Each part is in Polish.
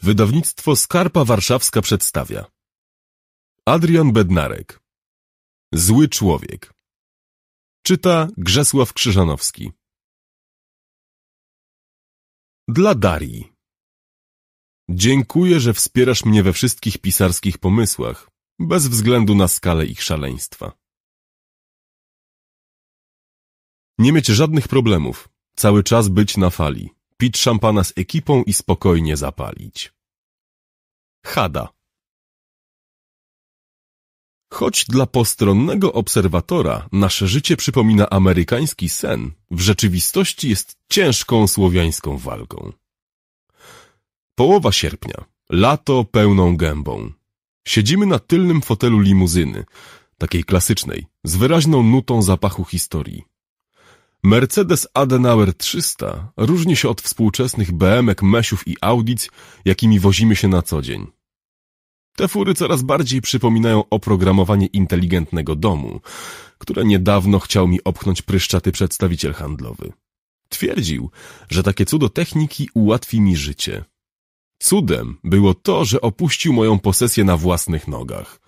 Wydawnictwo Skarpa Warszawska przedstawia Adrian Bednarek Zły człowiek Czyta Grzesław Krzyżanowski Dla Darii Dziękuję, że wspierasz mnie we wszystkich pisarskich pomysłach, bez względu na skalę ich szaleństwa. Nie mieć żadnych problemów, cały czas być na fali pić szampana z ekipą i spokojnie zapalić. Hada Choć dla postronnego obserwatora nasze życie przypomina amerykański sen, w rzeczywistości jest ciężką słowiańską walką. Połowa sierpnia. Lato pełną gębą. Siedzimy na tylnym fotelu limuzyny, takiej klasycznej, z wyraźną nutą zapachu historii. Mercedes Adenauer 300 różni się od współczesnych BMW, Mesiów i Audic, jakimi wozimy się na co dzień. Te fury coraz bardziej przypominają oprogramowanie inteligentnego domu, które niedawno chciał mi opchnąć pryszczaty przedstawiciel handlowy. Twierdził, że takie cudo techniki ułatwi mi życie. Cudem było to, że opuścił moją posesję na własnych nogach.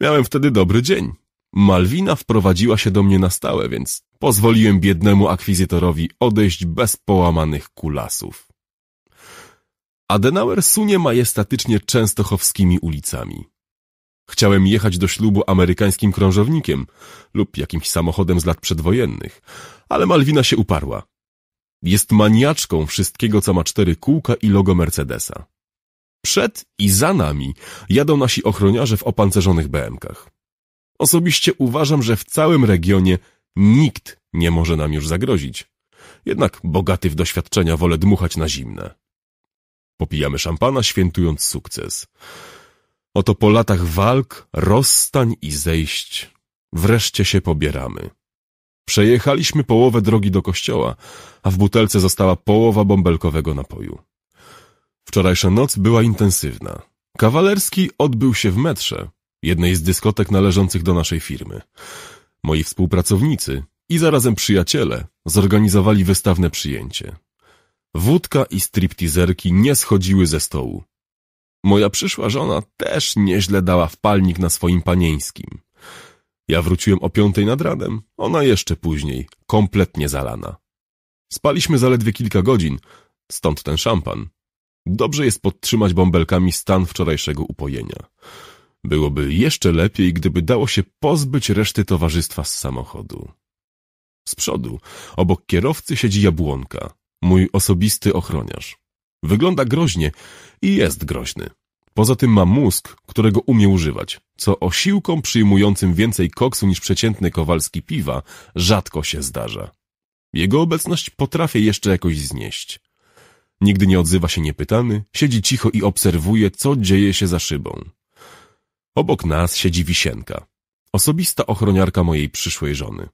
Miałem wtedy dobry dzień. Malwina wprowadziła się do mnie na stałe, więc pozwoliłem biednemu akwizytorowi odejść bez połamanych kulasów. Adenauer sunie majestatycznie częstochowskimi ulicami. Chciałem jechać do ślubu amerykańskim krążownikiem lub jakimś samochodem z lat przedwojennych, ale Malwina się uparła. Jest maniaczką wszystkiego, co ma cztery kółka i logo Mercedesa. Przed i za nami jadą nasi ochroniarze w opancerzonych BMkach. Osobiście uważam, że w całym regionie nikt nie może nam już zagrozić. Jednak bogaty w doświadczenia wolę dmuchać na zimne. Popijamy szampana, świętując sukces. Oto po latach walk, rozstań i zejść wreszcie się pobieramy. Przejechaliśmy połowę drogi do kościoła, a w butelce została połowa bąbelkowego napoju. Wczorajsza noc była intensywna. Kawalerski odbył się w metrze, jednej z dyskotek należących do naszej firmy. Moi współpracownicy i zarazem przyjaciele zorganizowali wystawne przyjęcie. Wódka i striptizerki nie schodziły ze stołu. Moja przyszła żona też nieźle dała w palnik na swoim panieńskim. Ja wróciłem o piątej nad ranem, ona jeszcze później, kompletnie zalana. Spaliśmy zaledwie kilka godzin, stąd ten szampan. Dobrze jest podtrzymać bąbelkami stan wczorajszego upojenia. Byłoby jeszcze lepiej, gdyby dało się pozbyć reszty towarzystwa z samochodu. Z przodu, obok kierowcy siedzi jabłonka, mój osobisty ochroniarz. Wygląda groźnie i jest groźny. Poza tym ma mózg, którego umie używać, co osiłkom przyjmującym więcej koksu niż przeciętny kowalski piwa rzadko się zdarza. Jego obecność potrafię jeszcze jakoś znieść. Nigdy nie odzywa się niepytany, siedzi cicho i obserwuje, co dzieje się za szybą. Obok nas siedzi Wisienka, osobista ochroniarka mojej przyszłej żony.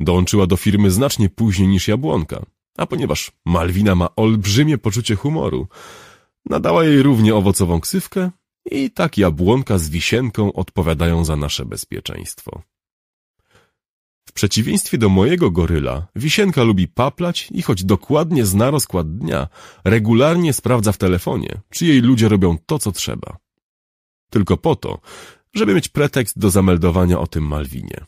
Dołączyła do firmy znacznie później niż Jabłonka, a ponieważ Malwina ma olbrzymie poczucie humoru, nadała jej równie owocową ksywkę i tak Jabłonka z Wisienką odpowiadają za nasze bezpieczeństwo. W przeciwieństwie do mojego goryla, Wisienka lubi paplać i choć dokładnie zna rozkład dnia, regularnie sprawdza w telefonie, czy jej ludzie robią to, co trzeba. Tylko po to, żeby mieć pretekst do zameldowania o tym Malwinie.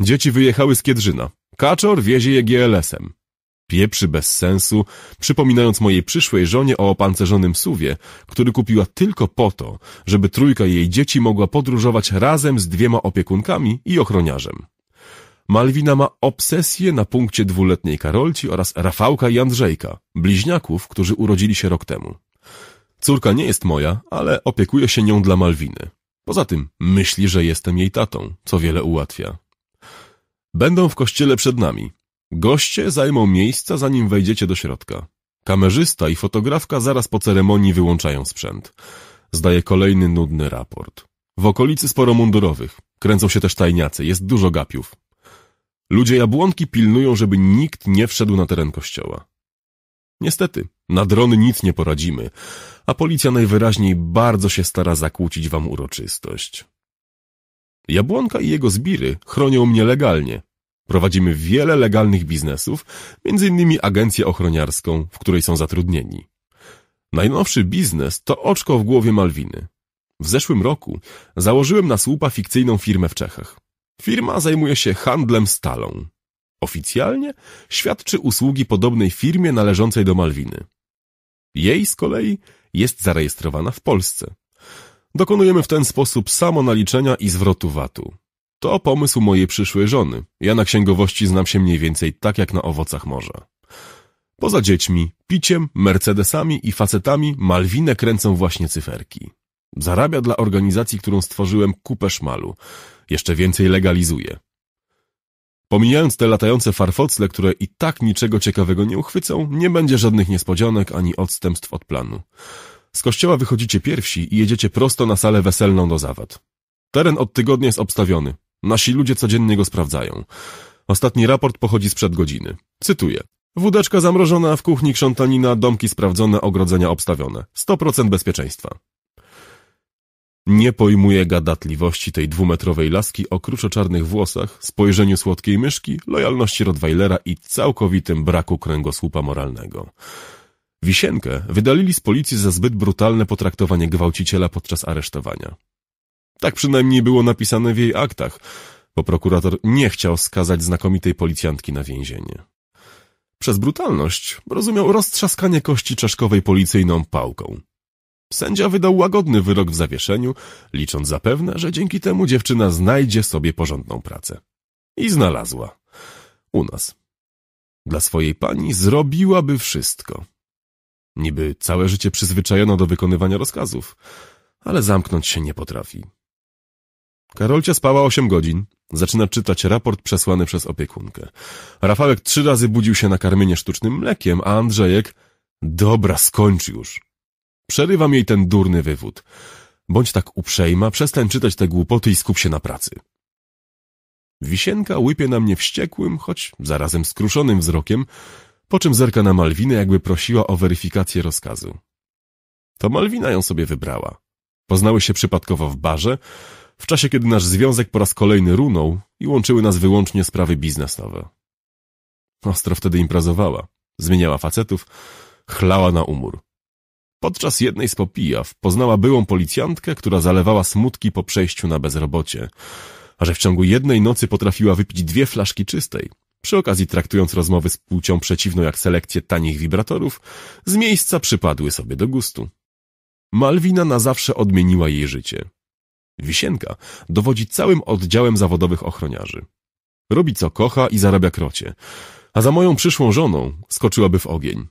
Dzieci wyjechały z Kiedrzyna. Kaczor wiezie je GLS-em. Pieprzy bez sensu, przypominając mojej przyszłej żonie o opancerzonym suwie, który kupiła tylko po to, żeby trójka jej dzieci mogła podróżować razem z dwiema opiekunkami i ochroniarzem. Malwina ma obsesję na punkcie dwuletniej Karolci oraz Rafałka i Andrzejka, bliźniaków, którzy urodzili się rok temu. Córka nie jest moja, ale opiekuje się nią dla Malwiny. Poza tym myśli, że jestem jej tatą, co wiele ułatwia. Będą w kościele przed nami. Goście zajmą miejsca, zanim wejdziecie do środka. Kamerzysta i fotografka zaraz po ceremonii wyłączają sprzęt. Zdaje kolejny nudny raport. W okolicy sporo mundurowych. Kręcą się też tajniacy, jest dużo gapiów. Ludzie jabłonki pilnują, żeby nikt nie wszedł na teren kościoła. Niestety, na drony nic nie poradzimy, a policja najwyraźniej bardzo się stara zakłócić wam uroczystość. Jabłonka i jego zbiry chronią mnie legalnie. Prowadzimy wiele legalnych biznesów, m.in. agencję ochroniarską, w której są zatrudnieni. Najnowszy biznes to oczko w głowie Malwiny. W zeszłym roku założyłem na słupa fikcyjną firmę w Czechach. Firma zajmuje się handlem stalą. Oficjalnie świadczy usługi podobnej firmie należącej do Malwiny. Jej z kolei jest zarejestrowana w Polsce. Dokonujemy w ten sposób samo naliczenia i zwrotu VAT-u. To pomysł mojej przyszłej żony. Ja na księgowości znam się mniej więcej tak jak na owocach morza. Poza dziećmi, piciem, mercedesami i facetami Malwinę kręcą właśnie cyferki. Zarabia dla organizacji, którą stworzyłem kupę szmalu. Jeszcze więcej legalizuje. Pomijając te latające farfocle, które i tak niczego ciekawego nie uchwycą, nie będzie żadnych niespodzianek ani odstępstw od planu. Z kościoła wychodzicie pierwsi i jedziecie prosto na salę weselną do zawad. Teren od tygodnia jest obstawiony. Nasi ludzie codziennie go sprawdzają. Ostatni raport pochodzi sprzed godziny. Cytuję. Wódeczka zamrożona, w kuchni krzątanina, domki sprawdzone, ogrodzenia obstawione. 100% bezpieczeństwa. Nie pojmuje gadatliwości tej dwumetrowej laski o kruczo-czarnych włosach, spojrzeniu słodkiej myszki, lojalności Rottweilera i całkowitym braku kręgosłupa moralnego. Wisienkę wydalili z policji za zbyt brutalne potraktowanie gwałciciela podczas aresztowania. Tak przynajmniej było napisane w jej aktach, bo prokurator nie chciał skazać znakomitej policjantki na więzienie. Przez brutalność rozumiał roztrzaskanie kości czaszkowej policyjną pałką. Sędzia wydał łagodny wyrok w zawieszeniu, licząc zapewne, że dzięki temu dziewczyna znajdzie sobie porządną pracę. I znalazła. U nas. Dla swojej pani zrobiłaby wszystko. Niby całe życie przyzwyczajono do wykonywania rozkazów, ale zamknąć się nie potrafi. Karolcia spała osiem godzin. Zaczyna czytać raport przesłany przez opiekunkę. Rafałek trzy razy budził się na karmienie sztucznym mlekiem, a Andrzejek... Dobra, skończ już. Przerywam jej ten durny wywód. Bądź tak uprzejma, przestań czytać te głupoty i skup się na pracy. Wisienka łypie na mnie wściekłym, choć zarazem skruszonym wzrokiem, po czym zerka na Malwinę, jakby prosiła o weryfikację rozkazu. To Malwina ją sobie wybrała. Poznały się przypadkowo w barze, w czasie kiedy nasz związek po raz kolejny runął i łączyły nas wyłącznie sprawy biznesowe. Ostro wtedy imprezowała, zmieniała facetów, chlała na umór. Podczas jednej z popijaw poznała byłą policjantkę, która zalewała smutki po przejściu na bezrobocie, a że w ciągu jednej nocy potrafiła wypić dwie flaszki czystej. Przy okazji traktując rozmowy z płcią przeciwną jak selekcję tanich wibratorów, z miejsca przypadły sobie do gustu. Malwina na zawsze odmieniła jej życie. Wisienka dowodzi całym oddziałem zawodowych ochroniarzy. Robi co kocha i zarabia krocie, a za moją przyszłą żoną skoczyłaby w ogień.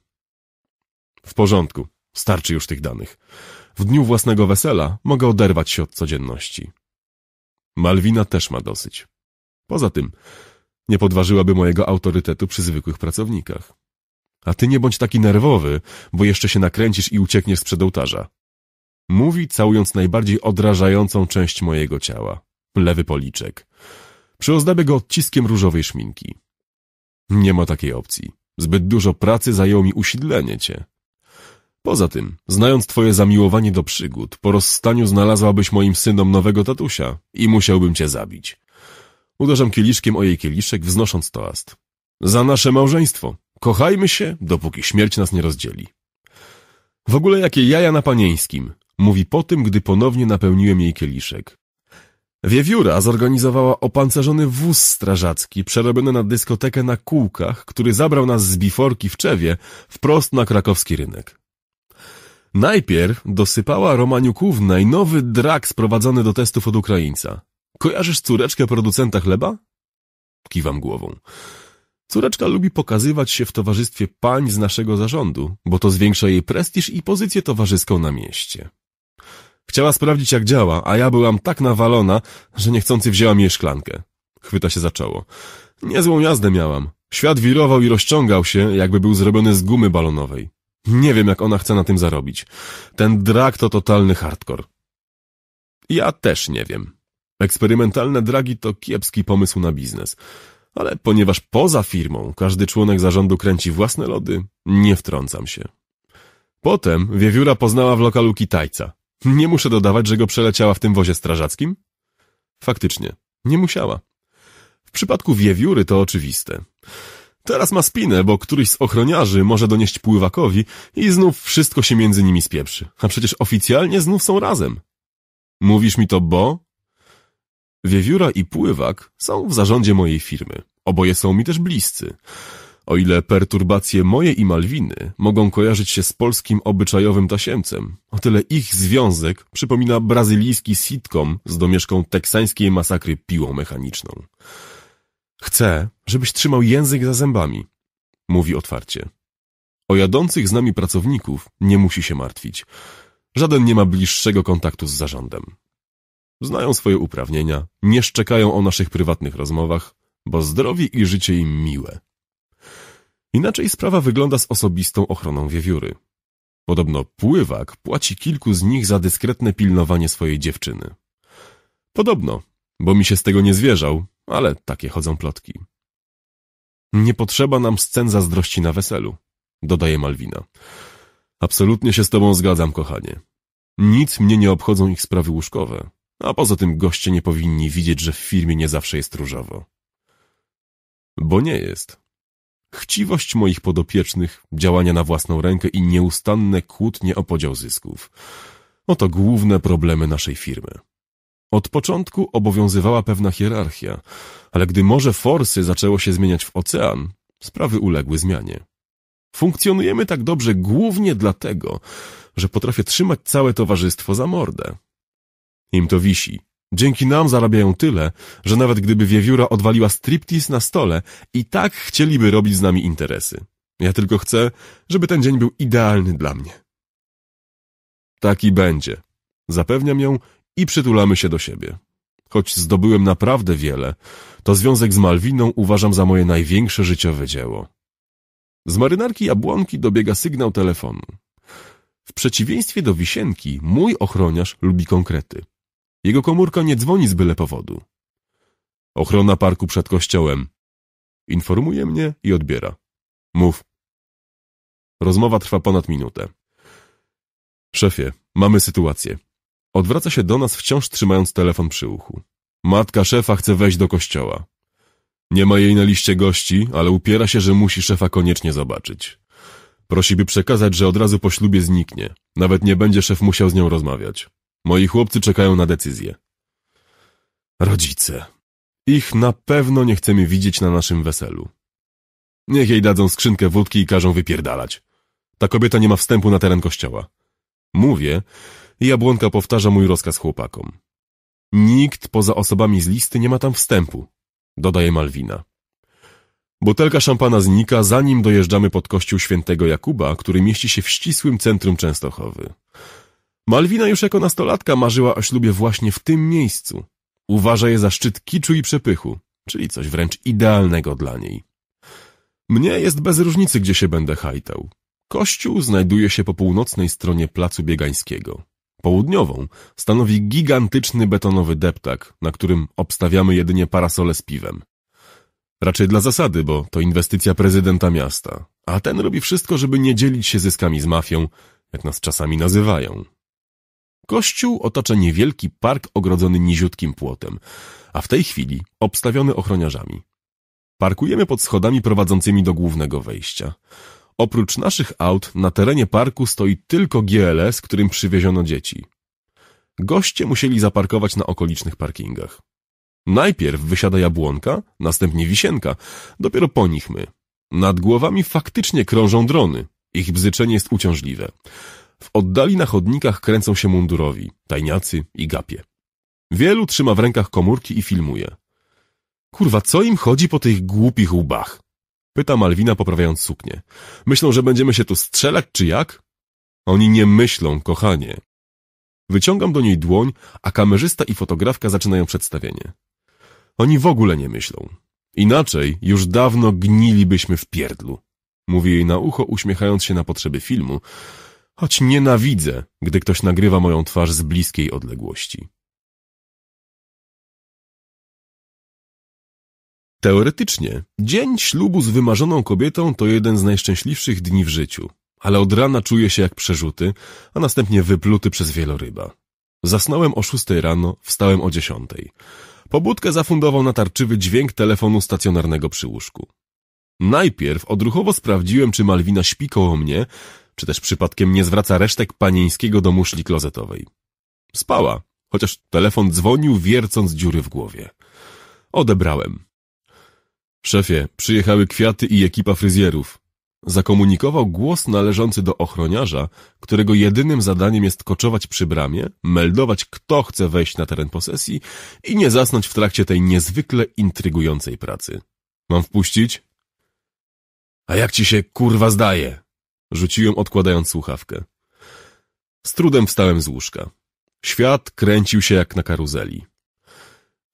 W porządku, Starczy już tych danych. W dniu własnego wesela mogę oderwać się od codzienności. Malwina też ma dosyć. Poza tym, nie podważyłaby mojego autorytetu przy zwykłych pracownikach. A ty nie bądź taki nerwowy, bo jeszcze się nakręcisz i uciekniesz sprzed ołtarza. Mówi, całując najbardziej odrażającą część mojego ciała. Lewy policzek. Przyozdabię go odciskiem różowej szminki. Nie ma takiej opcji. Zbyt dużo pracy zajęło mi usidlenie cię. Poza tym, znając twoje zamiłowanie do przygód, po rozstaniu znalazłabyś moim synom nowego tatusia i musiałbym cię zabić. Uderzam kieliszkiem o jej kieliszek, wznosząc toast. Za nasze małżeństwo. Kochajmy się, dopóki śmierć nas nie rozdzieli. W ogóle jakie jaja na panieńskim, mówi po tym, gdy ponownie napełniłem jej kieliszek. Wiewióra zorganizowała opancerzony wóz strażacki przerobiony na dyskotekę na kółkach, który zabrał nas z biforki w Czewie wprost na krakowski rynek. Najpierw dosypała Romaniuków najnowy drak sprowadzony do testów od Ukraińca. Kojarzysz córeczkę producenta chleba? Kiwam głową. Córeczka lubi pokazywać się w towarzystwie pań z naszego zarządu, bo to zwiększa jej prestiż i pozycję towarzyską na mieście. Chciała sprawdzić jak działa, a ja byłam tak nawalona, że niechcący wzięłam jej szklankę. Chwyta się zaczęło. Niezłą jazdę miałam. Świat wirował i rozciągał się, jakby był zrobiony z gumy balonowej. Nie wiem, jak ona chce na tym zarobić. Ten drag to totalny hardcore. Ja też nie wiem. Eksperymentalne dragi to kiepski pomysł na biznes. Ale ponieważ poza firmą każdy członek zarządu kręci własne lody, nie wtrącam się. Potem wiewióra poznała w lokalu Kitajca. Nie muszę dodawać, że go przeleciała w tym wozie strażackim? Faktycznie, nie musiała. W przypadku wiewióry to oczywiste. Teraz ma spinę, bo któryś z ochroniarzy może donieść pływakowi i znów wszystko się między nimi spieprzy. A przecież oficjalnie znów są razem. Mówisz mi to, bo? Wiewióra i pływak są w zarządzie mojej firmy. Oboje są mi też bliscy. O ile perturbacje moje i Malwiny mogą kojarzyć się z polskim obyczajowym tasiemcem, o tyle ich związek przypomina brazylijski sitcom z domieszką teksańskiej masakry piłą mechaniczną. Chcę, żebyś trzymał język za zębami, mówi otwarcie. O jadących z nami pracowników nie musi się martwić. Żaden nie ma bliższego kontaktu z zarządem. Znają swoje uprawnienia, nie szczekają o naszych prywatnych rozmowach, bo zdrowie i życie im miłe. Inaczej sprawa wygląda z osobistą ochroną wiewióry. Podobno pływak płaci kilku z nich za dyskretne pilnowanie swojej dziewczyny. Podobno, bo mi się z tego nie zwierzał, ale takie chodzą plotki. Nie potrzeba nam scen zazdrości na weselu, dodaje Malwina. Absolutnie się z tobą zgadzam, kochanie. Nic mnie nie obchodzą ich sprawy łóżkowe, a poza tym goście nie powinni widzieć, że w firmie nie zawsze jest różowo. Bo nie jest. Chciwość moich podopiecznych, działania na własną rękę i nieustanne kłótnie o podział zysków. Oto główne problemy naszej firmy. Od początku obowiązywała pewna hierarchia, ale gdy Morze Forsy zaczęło się zmieniać w ocean, sprawy uległy zmianie. Funkcjonujemy tak dobrze głównie dlatego, że potrafię trzymać całe towarzystwo za mordę. Im to wisi. Dzięki nam zarabiają tyle, że nawet gdyby wiewióra odwaliła striptease na stole, i tak chcieliby robić z nami interesy. Ja tylko chcę, żeby ten dzień był idealny dla mnie. Taki będzie. Zapewniam ją i przytulamy się do siebie. Choć zdobyłem naprawdę wiele, to związek z Malwiną uważam za moje największe życiowe dzieło. Z marynarki Jabłonki dobiega sygnał telefonu. W przeciwieństwie do Wisienki, mój ochroniarz lubi konkrety. Jego komórka nie dzwoni z byle powodu. Ochrona parku przed kościołem. Informuje mnie i odbiera. Mów. Rozmowa trwa ponad minutę. Szefie, mamy sytuację. Odwraca się do nas wciąż trzymając telefon przy uchu. Matka szefa chce wejść do kościoła. Nie ma jej na liście gości, ale upiera się, że musi szefa koniecznie zobaczyć. Prosi, by przekazać, że od razu po ślubie zniknie. Nawet nie będzie szef musiał z nią rozmawiać. Moi chłopcy czekają na decyzję. Rodzice. Ich na pewno nie chcemy widzieć na naszym weselu. Niech jej dadzą skrzynkę wódki i każą wypierdalać. Ta kobieta nie ma wstępu na teren kościoła. Mówię, Jabłonka powtarza mój rozkaz chłopakom. Nikt poza osobami z listy nie ma tam wstępu, dodaje Malwina. Butelka szampana znika, zanim dojeżdżamy pod kościół świętego Jakuba, który mieści się w ścisłym centrum Częstochowy. Malwina już jako nastolatka marzyła o ślubie właśnie w tym miejscu. Uważa je za szczyt kiczu i przepychu, czyli coś wręcz idealnego dla niej. Mnie jest bez różnicy, gdzie się będę hajtał. Kościół znajduje się po północnej stronie Placu Biegańskiego. Południową stanowi gigantyczny betonowy deptak, na którym obstawiamy jedynie parasole z piwem. Raczej dla zasady, bo to inwestycja prezydenta miasta, a ten robi wszystko, żeby nie dzielić się zyskami z mafią, jak nas czasami nazywają. Kościół otacza niewielki park ogrodzony niziutkim płotem, a w tej chwili obstawiony ochroniarzami. Parkujemy pod schodami prowadzącymi do głównego wejścia. Oprócz naszych aut na terenie parku stoi tylko GLS, którym przywieziono dzieci. Goście musieli zaparkować na okolicznych parkingach. Najpierw wysiada jabłonka, następnie wisienka, dopiero po nich my. Nad głowami faktycznie krążą drony. Ich bzyczenie jest uciążliwe. W oddali na chodnikach kręcą się mundurowi, tajniacy i gapie. Wielu trzyma w rękach komórki i filmuje. Kurwa, co im chodzi po tych głupich łbach? Pyta Malwina poprawiając suknię. Myślą, że będziemy się tu strzelać, czy jak? Oni nie myślą, kochanie. Wyciągam do niej dłoń, a kamerzysta i fotografka zaczynają przedstawienie. Oni w ogóle nie myślą. Inaczej już dawno gnilibyśmy w pierdlu. Mówi jej na ucho, uśmiechając się na potrzeby filmu, choć nienawidzę, gdy ktoś nagrywa moją twarz z bliskiej odległości. Teoretycznie, dzień ślubu z wymarzoną kobietą to jeden z najszczęśliwszych dni w życiu, ale od rana czuję się jak przerzuty, a następnie wypluty przez wieloryba. Zasnąłem o szóstej rano, wstałem o dziesiątej. Pobudkę zafundował natarczywy dźwięk telefonu stacjonarnego przy łóżku. Najpierw odruchowo sprawdziłem, czy Malwina śpi koło mnie, czy też przypadkiem nie zwraca resztek panieńskiego do muszli klozetowej. Spała, chociaż telefon dzwonił, wiercąc dziury w głowie. Odebrałem. Szefie, przyjechały kwiaty i ekipa fryzjerów. Zakomunikował głos należący do ochroniarza, którego jedynym zadaniem jest koczować przy bramie, meldować kto chce wejść na teren posesji i nie zasnąć w trakcie tej niezwykle intrygującej pracy. Mam wpuścić? A jak ci się kurwa zdaje? Rzuciłem odkładając słuchawkę. Z trudem wstałem z łóżka. Świat kręcił się jak na karuzeli.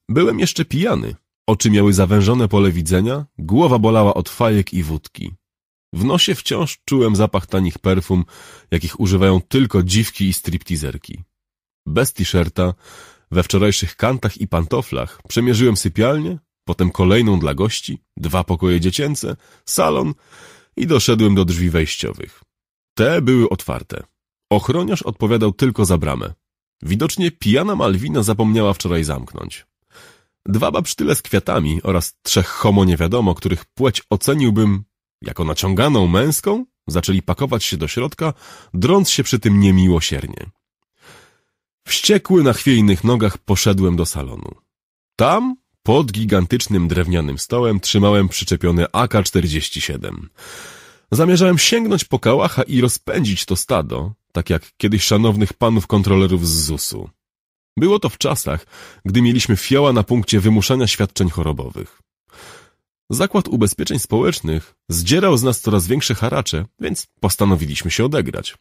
Byłem jeszcze pijany, Oczy miały zawężone pole widzenia, głowa bolała od fajek i wódki. W nosie wciąż czułem zapach tanich perfum, jakich używają tylko dziwki i striptizerki. Bez t-shirta, we wczorajszych kantach i pantoflach przemierzyłem sypialnię, potem kolejną dla gości, dwa pokoje dziecięce, salon i doszedłem do drzwi wejściowych. Te były otwarte. Ochroniarz odpowiadał tylko za bramę. Widocznie pijana Malwina zapomniała wczoraj zamknąć dwa babsztyle z kwiatami oraz trzech homo nie wiadomo, których płeć oceniłbym jako naciąganą męską, zaczęli pakować się do środka, drąc się przy tym niemiłosiernie. Wściekły na chwiejnych nogach poszedłem do salonu. Tam, pod gigantycznym drewnianym stołem, trzymałem przyczepiony AK-47. Zamierzałem sięgnąć po kałacha i rozpędzić to stado, tak jak kiedyś szanownych panów kontrolerów z ZUS-u. Było to w czasach, gdy mieliśmy fioła na punkcie wymuszania świadczeń chorobowych. Zakład Ubezpieczeń Społecznych zdzierał z nas coraz większe haracze, więc postanowiliśmy się odegrać.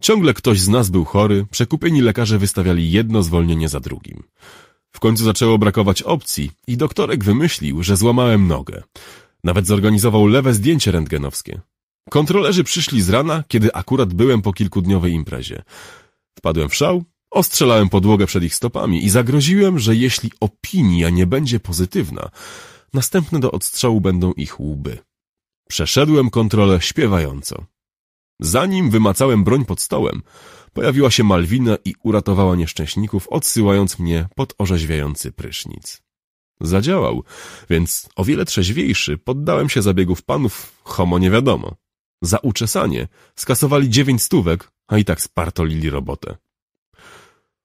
Ciągle ktoś z nas był chory, przekupieni lekarze wystawiali jedno zwolnienie za drugim. W końcu zaczęło brakować opcji i doktorek wymyślił, że złamałem nogę. Nawet zorganizował lewe zdjęcie rentgenowskie. Kontrolerzy przyszli z rana, kiedy akurat byłem po kilkudniowej imprezie. Wpadłem w szał Ostrzelałem podłogę przed ich stopami i zagroziłem, że jeśli opinia nie będzie pozytywna, następne do odstrzału będą ich łby. Przeszedłem kontrolę śpiewająco. Zanim wymacałem broń pod stołem, pojawiła się Malwina i uratowała nieszczęśników, odsyłając mnie pod orzeźwiający prysznic. Zadziałał, więc o wiele trzeźwiejszy poddałem się zabiegów panów, homo nie wiadomo. Za uczesanie skasowali dziewięć stówek, a i tak spartolili robotę.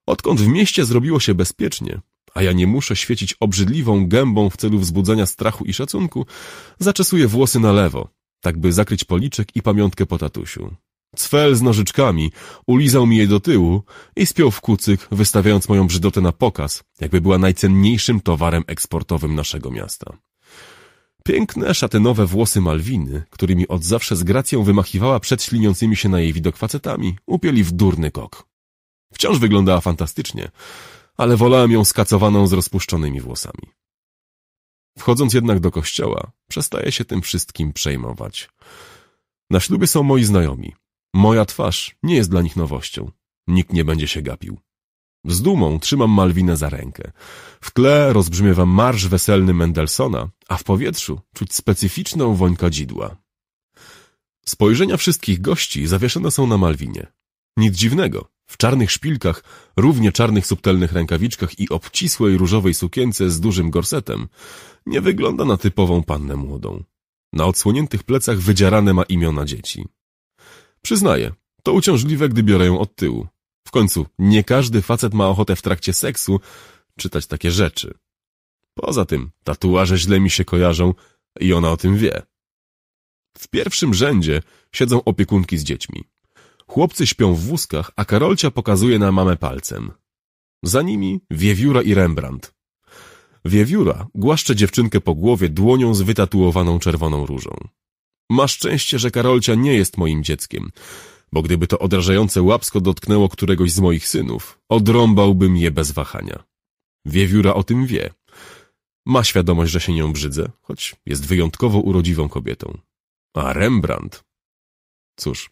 Odkąd w mieście zrobiło się bezpiecznie, a ja nie muszę świecić obrzydliwą gębą w celu wzbudzenia strachu i szacunku, zaczesuję włosy na lewo, tak by zakryć policzek i pamiątkę po tatusiu. Cfel z nożyczkami ulizał mi je do tyłu i spiął w kucyk, wystawiając moją brzydotę na pokaz, jakby była najcenniejszym towarem eksportowym naszego miasta. Piękne, szatynowe włosy Malwiny, którymi od zawsze z gracją wymachiwała przed śliniącymi się na jej widok facetami, upieli w durny kok. Wciąż wyglądała fantastycznie, ale wolałem ją skacowaną z rozpuszczonymi włosami. Wchodząc jednak do kościoła, przestaję się tym wszystkim przejmować. Na ślubie są moi znajomi. Moja twarz nie jest dla nich nowością. Nikt nie będzie się gapił. Z dumą trzymam Malwinę za rękę. W tle rozbrzmiewa marsz weselny Mendelssohna, a w powietrzu czuć specyficzną woń kadzidła. Spojrzenia wszystkich gości zawieszone są na Malwinie. Nic dziwnego, w czarnych szpilkach, równie czarnych subtelnych rękawiczkach i obcisłej różowej sukience z dużym gorsetem, nie wygląda na typową pannę młodą. Na odsłoniętych plecach wydzierane ma imiona dzieci. Przyznaję, to uciążliwe, gdy biorę ją od tyłu. W końcu, nie każdy facet ma ochotę w trakcie seksu czytać takie rzeczy. Poza tym, tatuaże źle mi się kojarzą i ona o tym wie. W pierwszym rzędzie siedzą opiekunki z dziećmi. Chłopcy śpią w wózkach, a Karolcia pokazuje na mamę palcem. Za nimi Wiewióra i Rembrandt. Wiewióra głaszcze dziewczynkę po głowie dłonią z wytatuowaną czerwoną różą. Ma szczęście, że Karolcia nie jest moim dzieckiem, bo gdyby to odrażające łapsko dotknęło któregoś z moich synów, odrąbałbym je bez wahania. Wiewióra o tym wie. Ma świadomość, że się nią brzydzę, choć jest wyjątkowo urodziwą kobietą. A Rembrandt... Cóż...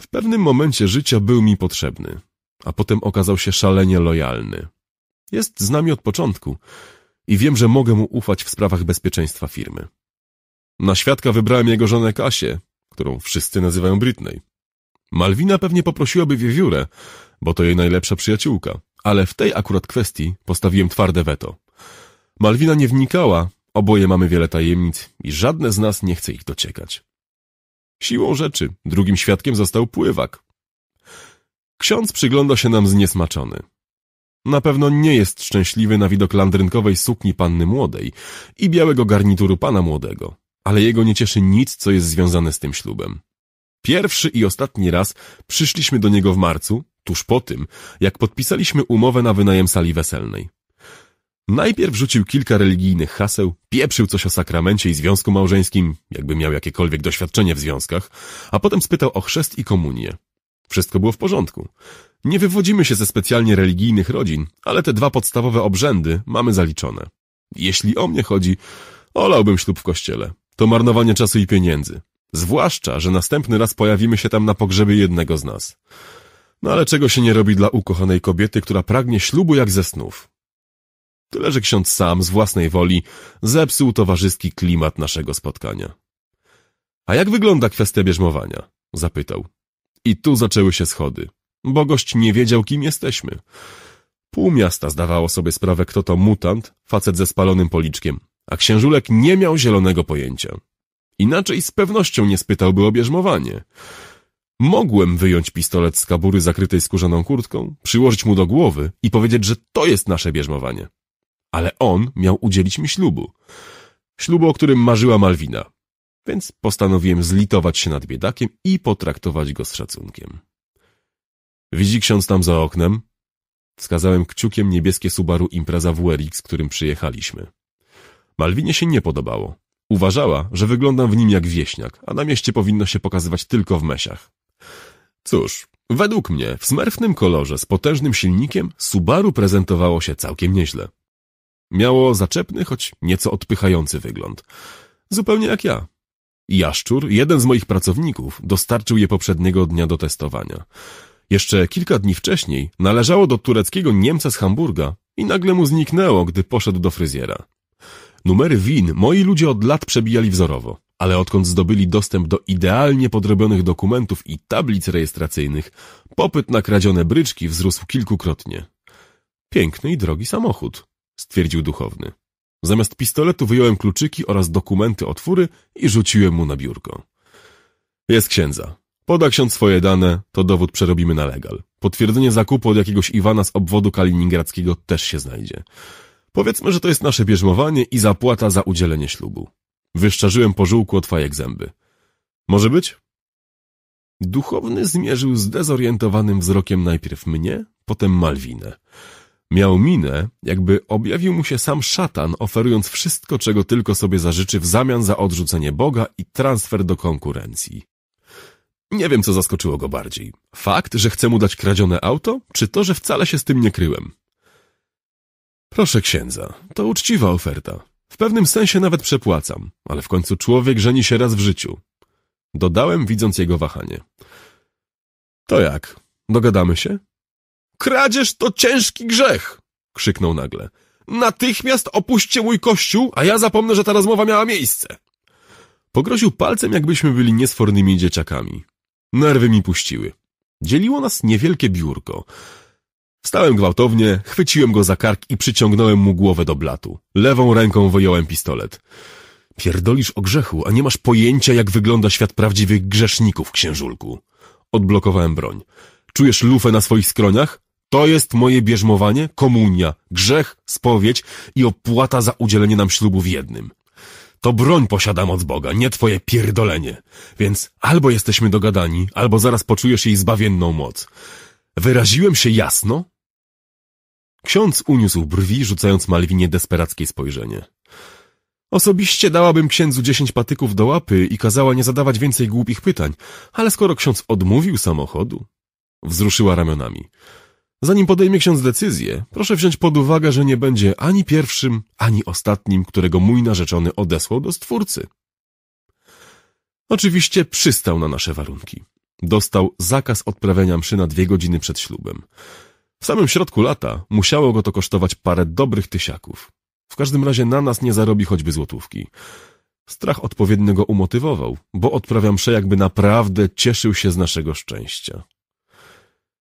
W pewnym momencie życia był mi potrzebny, a potem okazał się szalenie lojalny. Jest z nami od początku i wiem, że mogę mu ufać w sprawach bezpieczeństwa firmy. Na świadka wybrałem jego żonę Kasię, którą wszyscy nazywają Britney. Malwina pewnie poprosiłaby wiewiórę, bo to jej najlepsza przyjaciółka, ale w tej akurat kwestii postawiłem twarde weto. Malwina nie wnikała, oboje mamy wiele tajemnic i żadne z nas nie chce ich dociekać. Siłą rzeczy, drugim świadkiem został pływak. Ksiądz przygląda się nam zniesmaczony. Na pewno nie jest szczęśliwy na widok landrynkowej sukni panny młodej i białego garnituru pana młodego, ale jego nie cieszy nic, co jest związane z tym ślubem. Pierwszy i ostatni raz przyszliśmy do niego w marcu, tuż po tym, jak podpisaliśmy umowę na wynajem sali weselnej. Najpierw rzucił kilka religijnych haseł, pieprzył coś o sakramencie i związku małżeńskim, jakby miał jakiekolwiek doświadczenie w związkach, a potem spytał o chrzest i komunię. Wszystko było w porządku. Nie wywodzimy się ze specjalnie religijnych rodzin, ale te dwa podstawowe obrzędy mamy zaliczone. Jeśli o mnie chodzi, olałbym ślub w kościele. To marnowanie czasu i pieniędzy. Zwłaszcza, że następny raz pojawimy się tam na pogrzebie jednego z nas. No ale czego się nie robi dla ukochanej kobiety, która pragnie ślubu jak ze snów? Tyle, że ksiądz sam, z własnej woli, zepsuł towarzyski klimat naszego spotkania. A jak wygląda kwestia bierzmowania? Zapytał. I tu zaczęły się schody, bo gość nie wiedział, kim jesteśmy. Pół miasta zdawało sobie sprawę, kto to mutant, facet ze spalonym policzkiem, a księżulek nie miał zielonego pojęcia. Inaczej z pewnością nie spytałby o bierzmowanie. Mogłem wyjąć pistolet z kabury zakrytej skórzaną kurtką, przyłożyć mu do głowy i powiedzieć, że to jest nasze bierzmowanie ale on miał udzielić mi ślubu. Ślubu, o którym marzyła Malwina. Więc postanowiłem zlitować się nad biedakiem i potraktować go z szacunkiem. Widzi ksiądz tam za oknem? Wskazałem kciukiem niebieskie Subaru Impreza WRX, którym przyjechaliśmy. Malwinie się nie podobało. Uważała, że wyglądam w nim jak wieśniak, a na mieście powinno się pokazywać tylko w mesiach. Cóż, według mnie w smerfnym kolorze z potężnym silnikiem Subaru prezentowało się całkiem nieźle. Miało zaczepny, choć nieco odpychający wygląd. Zupełnie jak ja. Jaszczur, jeden z moich pracowników, dostarczył je poprzedniego dnia do testowania. Jeszcze kilka dni wcześniej należało do tureckiego Niemca z Hamburga i nagle mu zniknęło, gdy poszedł do fryzjera. Numery win moi ludzie od lat przebijali wzorowo, ale odkąd zdobyli dostęp do idealnie podrobionych dokumentów i tablic rejestracyjnych, popyt na kradzione bryczki wzrósł kilkukrotnie. Piękny i drogi samochód, stwierdził duchowny. Zamiast pistoletu wyjąłem kluczyki oraz dokumenty otwóry i rzuciłem mu na biurko. Jest księdza. Poda ksiądz swoje dane, to dowód przerobimy na legal. Potwierdzenie zakupu od jakiegoś Iwana z obwodu kaliningradzkiego też się znajdzie. Powiedzmy, że to jest nasze bierzmowanie i zapłata za udzielenie ślubu. Wyszczerzyłem po żółku o fajek zęby. Może być? Duchowny zmierzył zdezorientowanym wzrokiem najpierw mnie, potem Malwinę. Miał minę, jakby objawił mu się sam szatan, oferując wszystko, czego tylko sobie zażyczy w zamian za odrzucenie Boga i transfer do konkurencji. Nie wiem, co zaskoczyło go bardziej. Fakt, że chcę mu dać kradzione auto, czy to, że wcale się z tym nie kryłem? Proszę księdza, to uczciwa oferta. W pewnym sensie nawet przepłacam, ale w końcu człowiek żeni się raz w życiu. Dodałem, widząc jego wahanie. To jak? Dogadamy się? Kradzież to ciężki grzech! krzyknął nagle. Natychmiast opuśćcie mój kościół, a ja zapomnę, że ta rozmowa miała miejsce. Pogroził palcem, jakbyśmy byli niesfornymi dzieciakami. Nerwy mi puściły. Dzieliło nas niewielkie biurko. Wstałem gwałtownie, chwyciłem go za kark i przyciągnąłem mu głowę do blatu. Lewą ręką wyjąłem pistolet. Pierdolisz o grzechu, a nie masz pojęcia, jak wygląda świat prawdziwych grzeszników, księżulku. Odblokowałem broń. Czujesz lufę na swoich skroniach? To jest moje bierzmowanie, komunia, grzech, spowiedź i opłata za udzielenie nam ślubu w jednym. To broń posiadam od Boga, nie twoje pierdolenie. Więc albo jesteśmy dogadani, albo zaraz poczujesz jej zbawienną moc. Wyraziłem się jasno? Ksiądz uniósł brwi, rzucając Malwinie desperackie spojrzenie. Osobiście dałabym księdzu dziesięć patyków do łapy i kazała nie zadawać więcej głupich pytań, ale skoro ksiądz odmówił samochodu... Wzruszyła ramionami. Zanim podejmie ksiądz decyzję, proszę wziąć pod uwagę, że nie będzie ani pierwszym, ani ostatnim, którego mój narzeczony odesłał do stwórcy. Oczywiście przystał na nasze warunki. Dostał zakaz odprawiania mszy na dwie godziny przed ślubem. W samym środku lata musiało go to kosztować parę dobrych tysiaków. W każdym razie na nas nie zarobi choćby złotówki. Strach odpowiednio go umotywował, bo odprawiam mszę jakby naprawdę cieszył się z naszego szczęścia.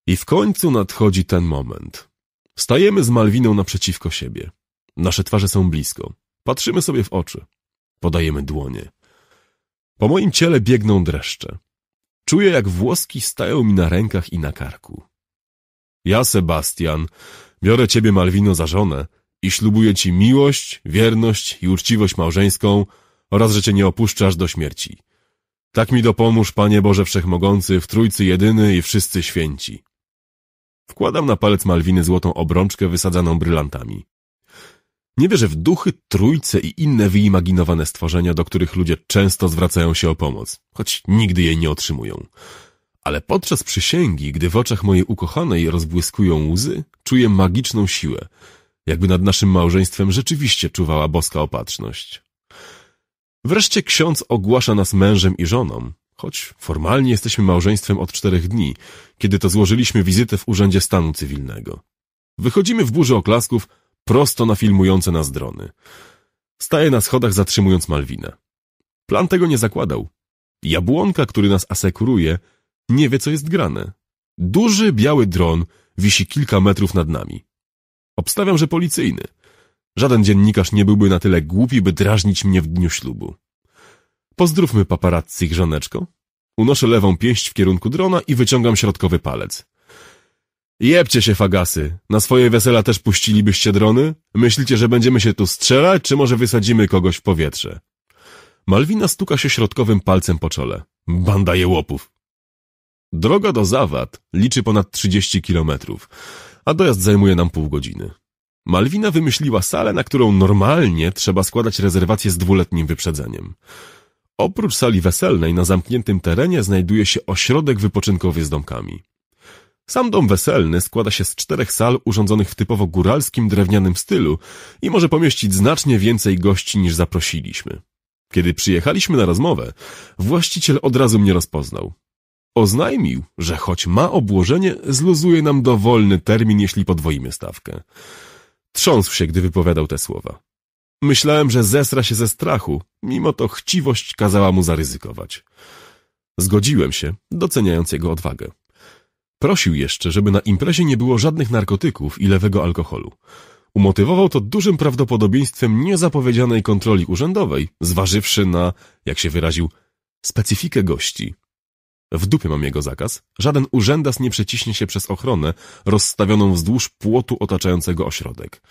I w końcu nadchodzi ten moment. Stajemy z Malwiną naprzeciwko siebie. Nasze twarze są blisko. Patrzymy sobie w oczy. Podajemy dłonie. Po moim ciele biegną dreszcze. Czuję, jak włoski stają mi na rękach i na karku. Ja, Sebastian, biorę ciebie, Malwino, za żonę i ślubuję ci miłość, wierność i uczciwość małżeńską oraz, że cię nie opuszczasz do śmierci. Tak mi dopomóż, Panie Boże Wszechmogący, w Trójcy Jedyny i wszyscy święci. Wkładam na palec Malwiny złotą obrączkę wysadzaną brylantami. Nie wierzę w duchy, trójce i inne wyimaginowane stworzenia, do których ludzie często zwracają się o pomoc, choć nigdy jej nie otrzymują. Ale podczas przysięgi, gdy w oczach mojej ukochanej rozbłyskują łzy, czuję magiczną siłę, jakby nad naszym małżeństwem rzeczywiście czuwała boska opatrzność. Wreszcie ksiądz ogłasza nas mężem i żoną, Choć formalnie jesteśmy małżeństwem od czterech dni, kiedy to złożyliśmy wizytę w Urzędzie Stanu Cywilnego. Wychodzimy w burzy oklasków prosto na filmujące nas drony. Staję na schodach zatrzymując Malwinę. Plan tego nie zakładał. Jabłonka, który nas asekuruje, nie wie co jest grane. Duży biały dron wisi kilka metrów nad nami. Obstawiam, że policyjny. Żaden dziennikarz nie byłby na tyle głupi, by drażnić mnie w dniu ślubu. Pozdrówmy ich żoneczko. Unoszę lewą pięść w kierunku drona i wyciągam środkowy palec. Jebcie się, fagasy. Na swoje wesela też puścilibyście drony? Myślicie, że będziemy się tu strzelać, czy może wysadzimy kogoś w powietrze? Malwina stuka się środkowym palcem po czole. Banda jełopów. Droga do Zawad liczy ponad 30 kilometrów, a dojazd zajmuje nam pół godziny. Malwina wymyśliła salę, na którą normalnie trzeba składać rezerwację z dwuletnim wyprzedzeniem. Oprócz sali weselnej na zamkniętym terenie znajduje się ośrodek wypoczynkowy z domkami. Sam dom weselny składa się z czterech sal urządzonych w typowo góralskim, drewnianym stylu i może pomieścić znacznie więcej gości niż zaprosiliśmy. Kiedy przyjechaliśmy na rozmowę, właściciel od razu mnie rozpoznał. Oznajmił, że choć ma obłożenie, zluzuje nam dowolny termin, jeśli podwoimy stawkę. Trząsł się, gdy wypowiadał te słowa. Myślałem, że zesra się ze strachu, mimo to chciwość kazała mu zaryzykować. Zgodziłem się, doceniając jego odwagę. Prosił jeszcze, żeby na imprezie nie było żadnych narkotyków i lewego alkoholu. Umotywował to dużym prawdopodobieństwem niezapowiedzianej kontroli urzędowej, zważywszy na, jak się wyraził, specyfikę gości. W dupie mam jego zakaz. Żaden urzędas nie przeciśnie się przez ochronę rozstawioną wzdłuż płotu otaczającego ośrodek.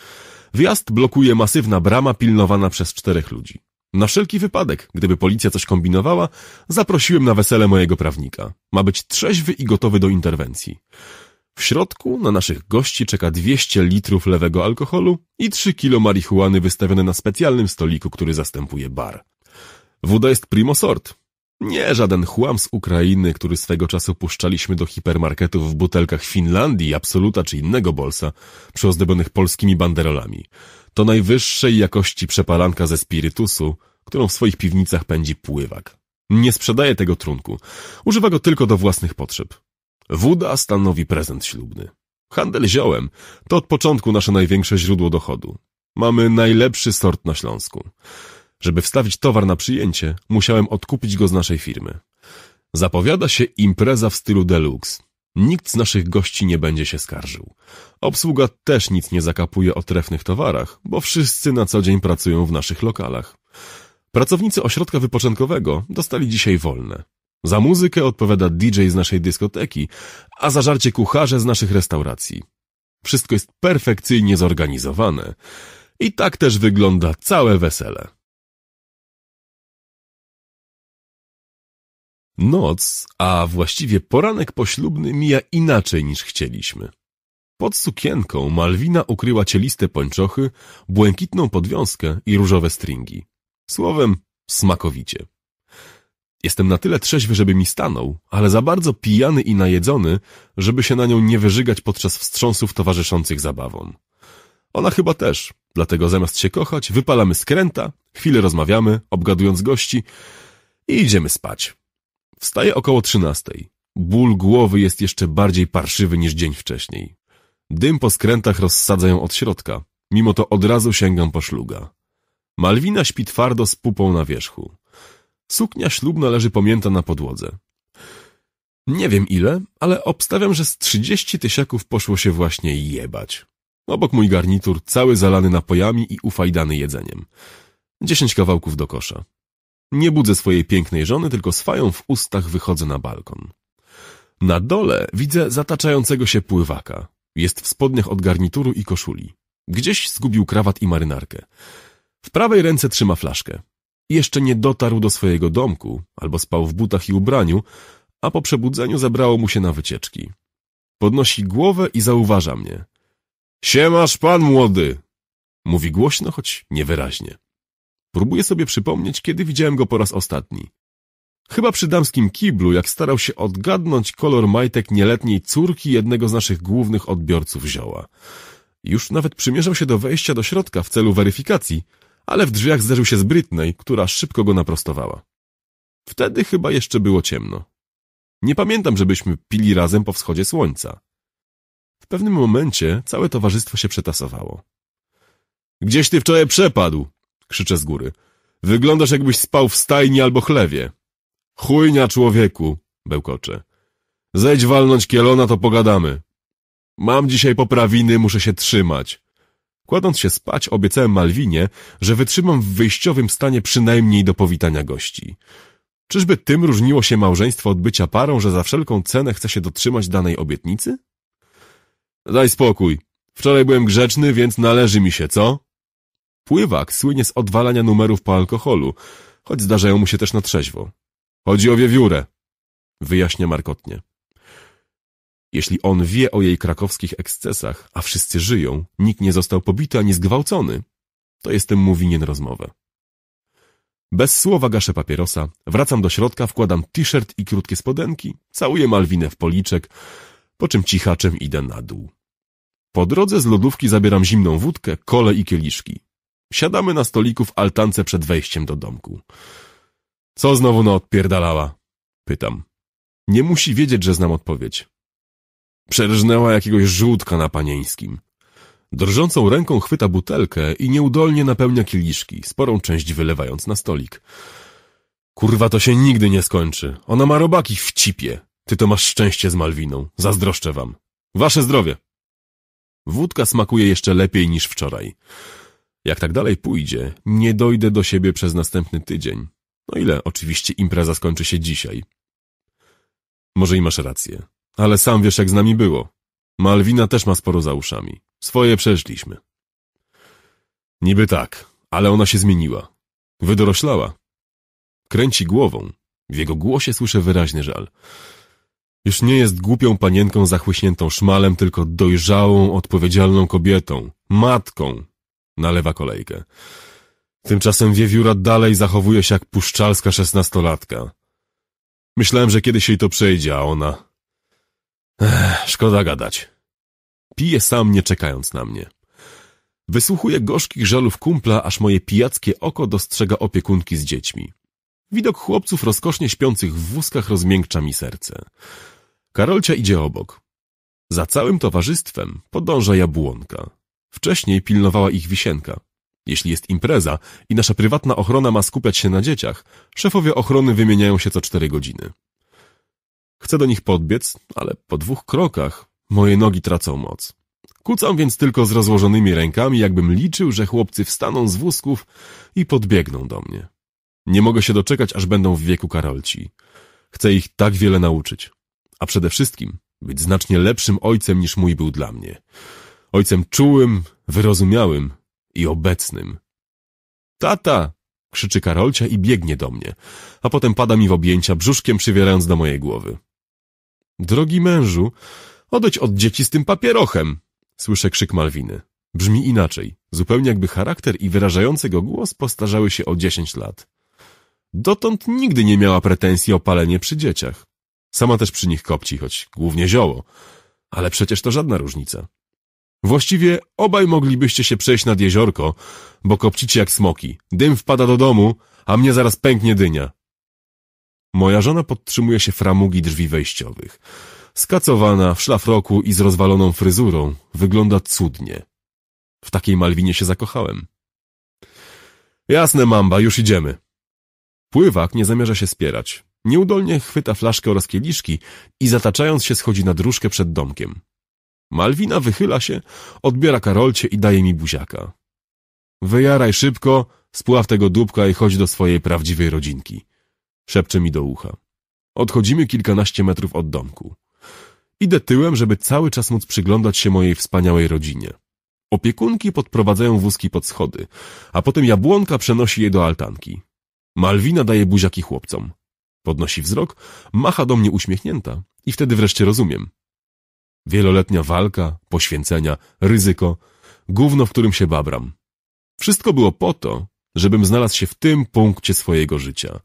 Wjazd blokuje masywna brama pilnowana przez czterech ludzi. Na wszelki wypadek, gdyby policja coś kombinowała, zaprosiłem na wesele mojego prawnika. Ma być trzeźwy i gotowy do interwencji. W środku na naszych gości czeka 200 litrów lewego alkoholu i 3 kilo marihuany wystawione na specjalnym stoliku, który zastępuje bar. Woda jest primo sort, nie żaden chłam z Ukrainy, który swego czasu puszczaliśmy do hipermarketów w butelkach Finlandii, Absoluta czy innego bolsa, przyozdobionych polskimi banderolami. To najwyższej jakości przepalanka ze spirytusu, którą w swoich piwnicach pędzi pływak. Nie sprzedaje tego trunku. Używa go tylko do własnych potrzeb. Woda stanowi prezent ślubny. Handel ziołem to od początku nasze największe źródło dochodu. Mamy najlepszy sort na Śląsku. Żeby wstawić towar na przyjęcie, musiałem odkupić go z naszej firmy. Zapowiada się impreza w stylu deluxe. Nikt z naszych gości nie będzie się skarżył. Obsługa też nic nie zakapuje o trefnych towarach, bo wszyscy na co dzień pracują w naszych lokalach. Pracownicy ośrodka wypoczynkowego dostali dzisiaj wolne. Za muzykę odpowiada DJ z naszej dyskoteki, a za żarcie kucharze z naszych restauracji. Wszystko jest perfekcyjnie zorganizowane. I tak też wygląda całe wesele. Noc, a właściwie poranek poślubny mija inaczej niż chcieliśmy. Pod sukienką Malwina ukryła cieliste pończochy, błękitną podwiązkę i różowe stringi. Słowem, smakowicie. Jestem na tyle trzeźwy, żeby mi stanął, ale za bardzo pijany i najedzony, żeby się na nią nie wyżygać podczas wstrząsów towarzyszących zabawom. Ona chyba też, dlatego zamiast się kochać, wypalamy skręta, chwilę rozmawiamy, obgadując gości i idziemy spać. Wstaję około trzynastej. Ból głowy jest jeszcze bardziej parszywy niż dzień wcześniej. Dym po skrętach rozsadza ją od środka. Mimo to od razu sięgam po szluga. Malwina śpi twardo z pupą na wierzchu. Suknia ślubna leży pomięta na podłodze. Nie wiem ile, ale obstawiam, że z trzydzieści tysiaków poszło się właśnie jebać. Obok mój garnitur, cały zalany napojami i ufajdany jedzeniem. Dziesięć kawałków do kosza. Nie budzę swojej pięknej żony, tylko swają w ustach wychodzę na balkon. Na dole widzę zataczającego się pływaka. Jest w spodniach od garnituru i koszuli. Gdzieś zgubił krawat i marynarkę. W prawej ręce trzyma flaszkę. Jeszcze nie dotarł do swojego domku, albo spał w butach i ubraniu, a po przebudzeniu zabrało mu się na wycieczki. Podnosi głowę i zauważa mnie. Siemasz pan młody! Mówi głośno, choć niewyraźnie. Próbuję sobie przypomnieć, kiedy widziałem go po raz ostatni. Chyba przy damskim kiblu, jak starał się odgadnąć kolor majtek nieletniej córki jednego z naszych głównych odbiorców zioła. Już nawet przymierzał się do wejścia do środka w celu weryfikacji, ale w drzwiach zderzył się z Brytnej, która szybko go naprostowała. Wtedy chyba jeszcze było ciemno. Nie pamiętam, żebyśmy pili razem po wschodzie słońca. W pewnym momencie całe towarzystwo się przetasowało. Gdzieś ty wczoraj przepadł, Krzyczę z góry. Wyglądasz jakbyś spał w stajni albo chlewie. Chujnia, człowieku, bełkocze. Zejdź walnąć kielona, to pogadamy. Mam dzisiaj poprawiny, muszę się trzymać. Kładąc się spać, obiecałem Malwinie, że wytrzymam w wyjściowym stanie przynajmniej do powitania gości. Czyżby tym różniło się małżeństwo od bycia parą, że za wszelką cenę chce się dotrzymać danej obietnicy? Daj spokój. Wczoraj byłem grzeczny, więc należy mi się, co? Pływak słynie z odwalania numerów po alkoholu, choć zdarzają mu się też na trzeźwo. Chodzi o wiewiórę, wyjaśnia markotnie. Jeśli on wie o jej krakowskich ekscesach, a wszyscy żyją, nikt nie został pobity ani zgwałcony, to jestem mu winien rozmowę. Bez słowa gaszę papierosa, wracam do środka, wkładam t-shirt i krótkie spodenki, całuję Malwinę w policzek, po czym cichaczem idę na dół. Po drodze z lodówki zabieram zimną wódkę, kole i kieliszki. Siadamy na stoliku w altance przed wejściem do domku. Co znowu no odpierdalała? Pytam. Nie musi wiedzieć, że znam odpowiedź. Przerżnęła jakiegoś żółtka na panieńskim. Drżącą ręką chwyta butelkę i nieudolnie napełnia kieliszki, sporą część wylewając na stolik. Kurwa, to się nigdy nie skończy. Ona ma robaki w cipie. Ty to masz szczęście z Malwiną. Zazdroszczę wam. Wasze zdrowie. Wódka smakuje jeszcze lepiej niż wczoraj. Jak tak dalej pójdzie, nie dojdę do siebie przez następny tydzień. No ile oczywiście impreza skończy się dzisiaj. Może i masz rację, ale sam wiesz jak z nami było. Malwina też ma sporo za uszami. Swoje przeszliśmy. Niby tak, ale ona się zmieniła. Wydoroślała. Kręci głową. W jego głosie słyszę wyraźny żal. Już nie jest głupią panienką zachłyśniętą szmalem, tylko dojrzałą, odpowiedzialną kobietą, matką, Nalewa kolejkę. Tymczasem wiewióra dalej zachowuje się jak puszczalska szesnastolatka. Myślałem, że kiedyś jej to przejdzie, a ona... Ech, szkoda gadać. Pije sam, nie czekając na mnie. Wysłuchuję gorzkich żalów kumpla, aż moje pijackie oko dostrzega opiekunki z dziećmi. Widok chłopców rozkosznie śpiących w wózkach rozmiękcza mi serce. Karolcia idzie obok. Za całym towarzystwem podąża jabłonka. Wcześniej pilnowała ich Wisienka. Jeśli jest impreza i nasza prywatna ochrona ma skupiać się na dzieciach, szefowie ochrony wymieniają się co cztery godziny. Chcę do nich podbiec, ale po dwóch krokach moje nogi tracą moc. Kucam więc tylko z rozłożonymi rękami, jakbym liczył, że chłopcy wstaną z wózków i podbiegną do mnie. Nie mogę się doczekać, aż będą w wieku Karolci. Chcę ich tak wiele nauczyć. A przede wszystkim być znacznie lepszym ojcem niż mój był dla mnie ojcem czułym, wyrozumiałym i obecnym. Tata! krzyczy Karolcia i biegnie do mnie, a potem pada mi w objęcia, brzuszkiem przywierając do mojej głowy. Drogi mężu, odejdź od dzieci z tym papierochem! Słyszę krzyk Malwiny. Brzmi inaczej, zupełnie jakby charakter i wyrażający go głos postarzały się o dziesięć lat. Dotąd nigdy nie miała pretensji o palenie przy dzieciach. Sama też przy nich kopci, choć głównie zioło. Ale przecież to żadna różnica. Właściwie obaj moglibyście się przejść nad jeziorko, bo kopcicie jak smoki. Dym wpada do domu, a mnie zaraz pęknie dynia. Moja żona podtrzymuje się framugi drzwi wejściowych. Skacowana, w szlafroku i z rozwaloną fryzurą, wygląda cudnie. W takiej Malwinie się zakochałem. Jasne, mamba, już idziemy. Pływak nie zamierza się spierać. Nieudolnie chwyta flaszkę oraz kieliszki i zataczając się schodzi na dróżkę przed domkiem. Malwina wychyla się, odbiera Karolcie i daje mi buziaka. Wyjaraj szybko, spław tego dupka i chodź do swojej prawdziwej rodzinki. Szepcze mi do ucha. Odchodzimy kilkanaście metrów od domku. Idę tyłem, żeby cały czas móc przyglądać się mojej wspaniałej rodzinie. Opiekunki podprowadzają wózki pod schody, a potem jabłonka przenosi je do altanki. Malwina daje buziaki chłopcom. Podnosi wzrok, macha do mnie uśmiechnięta i wtedy wreszcie rozumiem. Wieloletnia walka, poświęcenia, ryzyko, gówno, w którym się babram. Wszystko było po to, żebym znalazł się w tym punkcie swojego życia.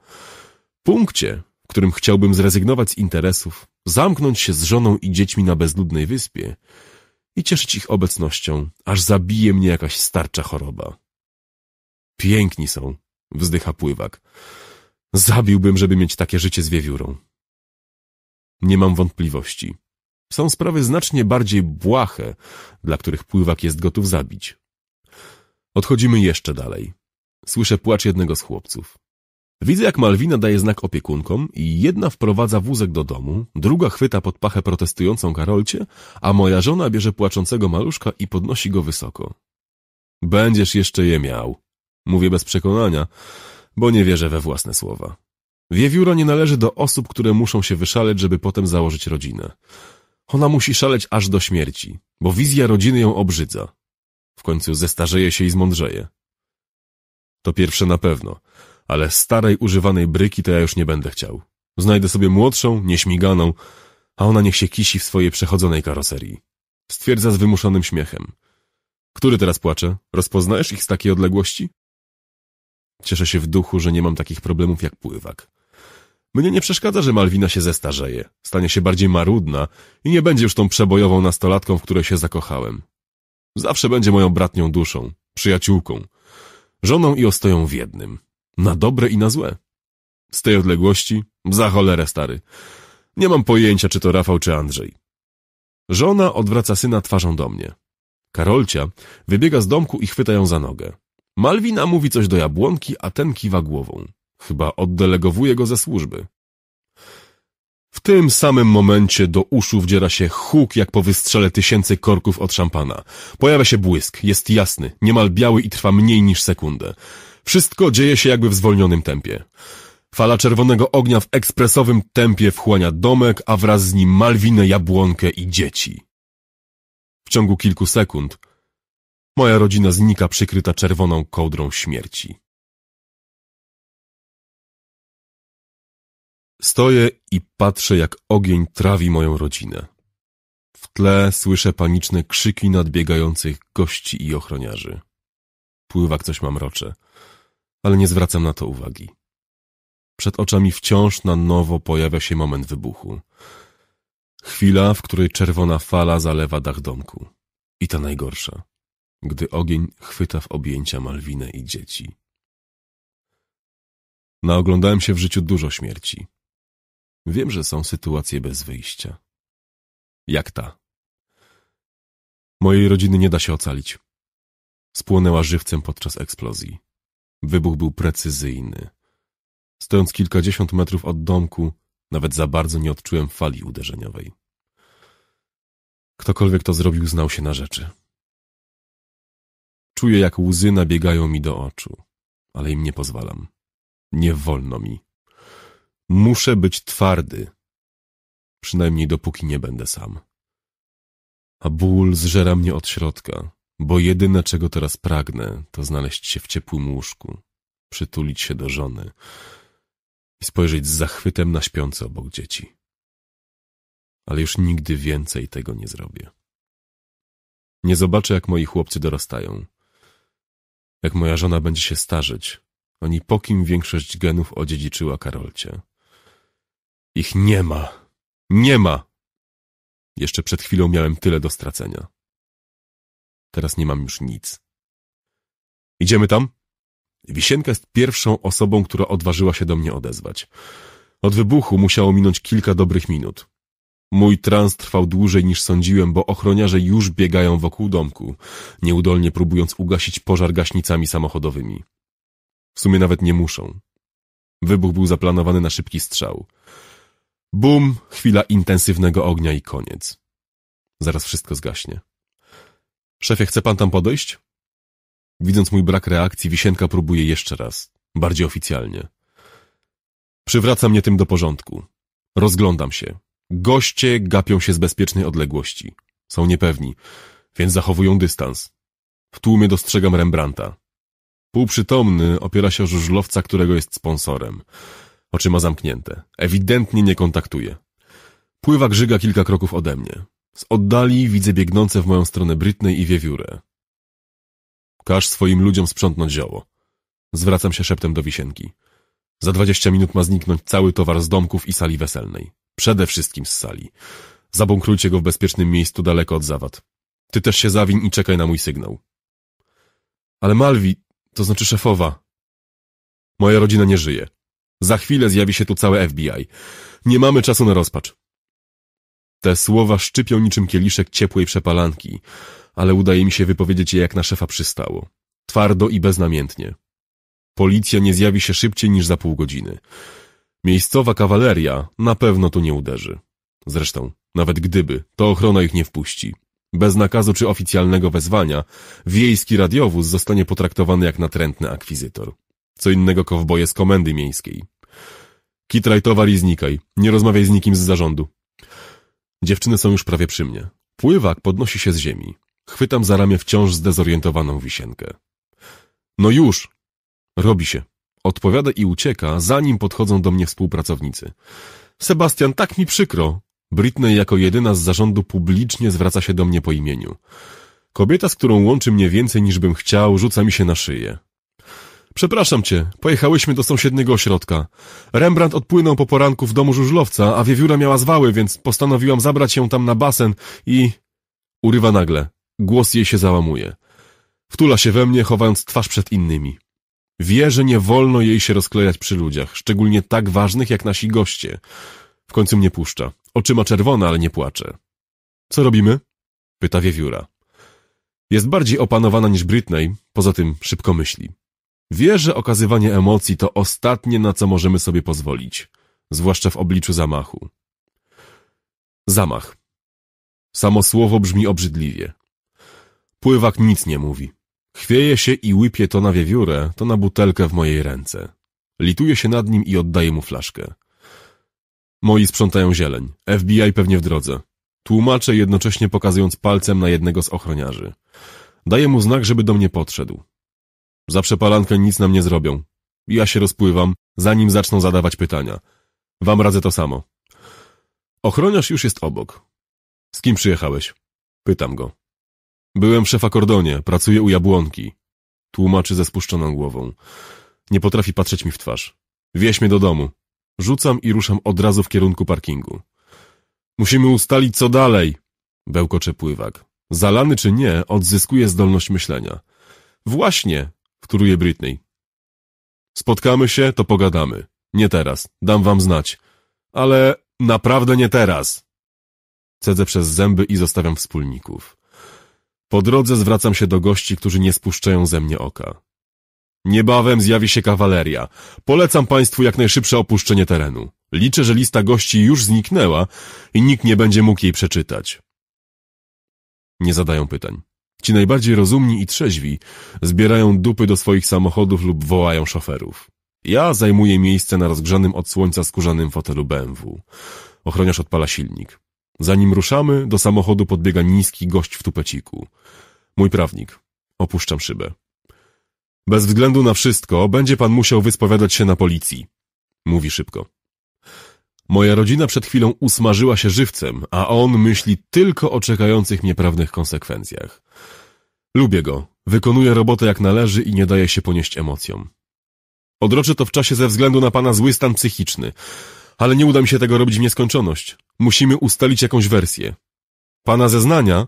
Punkcie, w którym chciałbym zrezygnować z interesów, zamknąć się z żoną i dziećmi na bezludnej wyspie i cieszyć ich obecnością, aż zabije mnie jakaś starcza choroba. Piękni są, wzdycha pływak. Zabiłbym, żeby mieć takie życie z wiewiórą. Nie mam wątpliwości. Są sprawy znacznie bardziej błahe, dla których pływak jest gotów zabić. Odchodzimy jeszcze dalej. Słyszę płacz jednego z chłopców. Widzę, jak Malwina daje znak opiekunkom i jedna wprowadza wózek do domu, druga chwyta pod pachę protestującą Karolcie, a moja żona bierze płaczącego maluszka i podnosi go wysoko. Będziesz jeszcze je miał. Mówię bez przekonania, bo nie wierzę we własne słowa. Wiewióro nie należy do osób, które muszą się wyszaleć, żeby potem założyć rodzinę. Ona musi szaleć aż do śmierci, bo wizja rodziny ją obrzydza. W końcu zestarzeje się i zmądrzeje. To pierwsze na pewno, ale starej, używanej bryki to ja już nie będę chciał. Znajdę sobie młodszą, nieśmiganą, a ona niech się kisi w swojej przechodzonej karoserii. Stwierdza z wymuszonym śmiechem. Który teraz płacze? Rozpoznajesz ich z takiej odległości? Cieszę się w duchu, że nie mam takich problemów jak pływak. Mnie nie przeszkadza, że Malwina się zestarzeje, stanie się bardziej marudna i nie będzie już tą przebojową nastolatką, w której się zakochałem. Zawsze będzie moją bratnią duszą, przyjaciółką, żoną i ostoją w jednym. Na dobre i na złe. Z tej odległości, za cholerę stary. Nie mam pojęcia, czy to Rafał, czy Andrzej. Żona odwraca syna twarzą do mnie. Karolcia wybiega z domku i chwyta ją za nogę. Malwina mówi coś do jabłonki, a ten kiwa głową. Chyba oddelegowuje go ze służby. W tym samym momencie do uszu wdziera się huk jak po wystrzele tysięcy korków od szampana. Pojawia się błysk, jest jasny, niemal biały i trwa mniej niż sekundę. Wszystko dzieje się jakby w zwolnionym tempie. Fala czerwonego ognia w ekspresowym tempie wchłania domek, a wraz z nim Malwinę, Jabłonkę i dzieci. W ciągu kilku sekund moja rodzina znika przykryta czerwoną kołdrą śmierci. Stoję i patrzę, jak ogień trawi moją rodzinę. W tle słyszę paniczne krzyki nadbiegających gości i ochroniarzy. Pływa coś mamrocze, ale nie zwracam na to uwagi. Przed oczami wciąż na nowo pojawia się moment wybuchu. Chwila, w której czerwona fala zalewa dach domku. I ta najgorsza, gdy ogień chwyta w objęcia Malwinę i dzieci. Naoglądałem się w życiu dużo śmierci. Wiem, że są sytuacje bez wyjścia. Jak ta. Mojej rodziny nie da się ocalić. Spłonęła żywcem podczas eksplozji. Wybuch był precyzyjny. Stojąc kilkadziesiąt metrów od domku, nawet za bardzo nie odczułem fali uderzeniowej. Ktokolwiek to zrobił, znał się na rzeczy. Czuję, jak łzy nabiegają mi do oczu, ale im nie pozwalam. Nie wolno mi. Muszę być twardy. Przynajmniej dopóki nie będę sam. A ból zżera mnie od środka, bo jedyne czego teraz pragnę, to znaleźć się w ciepłym łóżku, przytulić się do żony i spojrzeć z zachwytem na śpiące obok dzieci. Ale już nigdy więcej tego nie zrobię. Nie zobaczę, jak moi chłopcy dorastają. Jak moja żona będzie się starzeć, Oni, po kim większość genów odziedziczyła Karolcie. Ich nie ma. Nie ma! Jeszcze przed chwilą miałem tyle do stracenia. Teraz nie mam już nic. Idziemy tam? Wisienka jest pierwszą osobą, która odważyła się do mnie odezwać. Od wybuchu musiało minąć kilka dobrych minut. Mój trans trwał dłużej niż sądziłem, bo ochroniarze już biegają wokół domku, nieudolnie próbując ugasić pożar gaśnicami samochodowymi. W sumie nawet nie muszą. Wybuch był zaplanowany na szybki strzał. Bum, chwila intensywnego ognia i koniec. Zaraz wszystko zgaśnie. Szefie, chce pan tam podejść? Widząc mój brak reakcji, Wisienka próbuje jeszcze raz, bardziej oficjalnie. Przywraca mnie tym do porządku. Rozglądam się. Goście gapią się z bezpiecznej odległości. Są niepewni, więc zachowują dystans. W tłumie dostrzegam Rembrandta. Półprzytomny opiera się o żużlowca, którego jest sponsorem. Oczyma zamknięte. Ewidentnie nie kontaktuje. Pływa grzyga kilka kroków ode mnie. Z oddali widzę biegnące w moją stronę Brytnej i wiewiórę. Każ swoim ludziom sprzątnąć zioło. Zwracam się szeptem do wisienki. Za dwadzieścia minut ma zniknąć cały towar z domków i sali weselnej. Przede wszystkim z sali. Zabąkrujcie go w bezpiecznym miejscu daleko od zawad. Ty też się zawiń i czekaj na mój sygnał. Ale Malwi, to znaczy szefowa. Moja rodzina nie żyje. Za chwilę zjawi się tu całe FBI. Nie mamy czasu na rozpacz. Te słowa szczypią niczym kieliszek ciepłej przepalanki, ale udaje mi się wypowiedzieć je jak na szefa przystało. Twardo i beznamiętnie. Policja nie zjawi się szybciej niż za pół godziny. Miejscowa kawaleria na pewno tu nie uderzy. Zresztą, nawet gdyby, to ochrona ich nie wpuści. Bez nakazu czy oficjalnego wezwania, wiejski radiowóz zostanie potraktowany jak natrętny akwizytor. Co innego kowboje z komendy miejskiej. Kitraj towar i znikaj. Nie rozmawiaj z nikim z zarządu. Dziewczyny są już prawie przy mnie. Pływak podnosi się z ziemi. Chwytam za ramię wciąż zdezorientowaną wisienkę. No już! Robi się. Odpowiada i ucieka, zanim podchodzą do mnie współpracownicy. Sebastian, tak mi przykro. Britney jako jedyna z zarządu publicznie zwraca się do mnie po imieniu. Kobieta, z którą łączy mnie więcej niż bym chciał, rzuca mi się na szyję. Przepraszam cię, pojechałyśmy do sąsiedniego ośrodka. Rembrandt odpłynął po poranku w domu żużlowca, a wiewióra miała zwały, więc postanowiłam zabrać ją tam na basen i... Urywa nagle. Głos jej się załamuje. Wtula się we mnie, chowając twarz przed innymi. Wie, że nie wolno jej się rozklejać przy ludziach, szczególnie tak ważnych jak nasi goście. W końcu mnie puszcza. Oczyma czerwona, ale nie płacze. Co robimy? Pyta wiewióra. Jest bardziej opanowana niż Britney, poza tym szybko myśli. Wie, że okazywanie emocji to ostatnie, na co możemy sobie pozwolić, zwłaszcza w obliczu zamachu. Zamach. Samo słowo brzmi obrzydliwie. Pływak nic nie mówi. Chwieje się i łypie to na wiewiórę, to na butelkę w mojej ręce. Lituje się nad nim i oddaje mu flaszkę. Moi sprzątają zieleń. FBI pewnie w drodze. Tłumaczę, jednocześnie pokazując palcem na jednego z ochroniarzy. Daję mu znak, żeby do mnie podszedł. Za przepalankę nic nam nie zrobią. Ja się rozpływam, zanim zaczną zadawać pytania. Wam radzę to samo. Ochroniarz już jest obok. Z kim przyjechałeś? Pytam go. Byłem w szefa kordonie, pracuję u Jabłonki. Tłumaczy ze spuszczoną głową. Nie potrafi patrzeć mi w twarz. Wieź mnie do domu. Rzucam i ruszam od razu w kierunku parkingu. Musimy ustalić, co dalej, bełkocze pływak. Zalany czy nie, odzyskuje zdolność myślenia. Właśnie, wtóruje Britney. Spotkamy się, to pogadamy. Nie teraz, dam wam znać. Ale naprawdę nie teraz. Cedzę przez zęby i zostawiam wspólników. Po drodze zwracam się do gości, którzy nie spuszczają ze mnie oka. Niebawem zjawi się kawaleria. Polecam Państwu jak najszybsze opuszczenie terenu. Liczę, że lista gości już zniknęła i nikt nie będzie mógł jej przeczytać. Nie zadają pytań. Ci najbardziej rozumni i trzeźwi zbierają dupy do swoich samochodów lub wołają szoferów. Ja zajmuję miejsce na rozgrzanym od słońca skórzanym fotelu BMW. Ochroniarz odpala silnik. Zanim ruszamy, do samochodu podbiega niski gość w tupeciku. Mój prawnik. Opuszczam szybę. Bez względu na wszystko, będzie pan musiał wyspowiadać się na policji. Mówi szybko. Moja rodzina przed chwilą usmażyła się żywcem, a on myśli tylko o czekających mnie prawnych konsekwencjach. Lubię go, wykonuje robotę jak należy i nie daje się ponieść emocjom. Odroczę to w czasie ze względu na pana zły stan psychiczny, ale nie uda mi się tego robić w nieskończoność. Musimy ustalić jakąś wersję. Pana zeznania?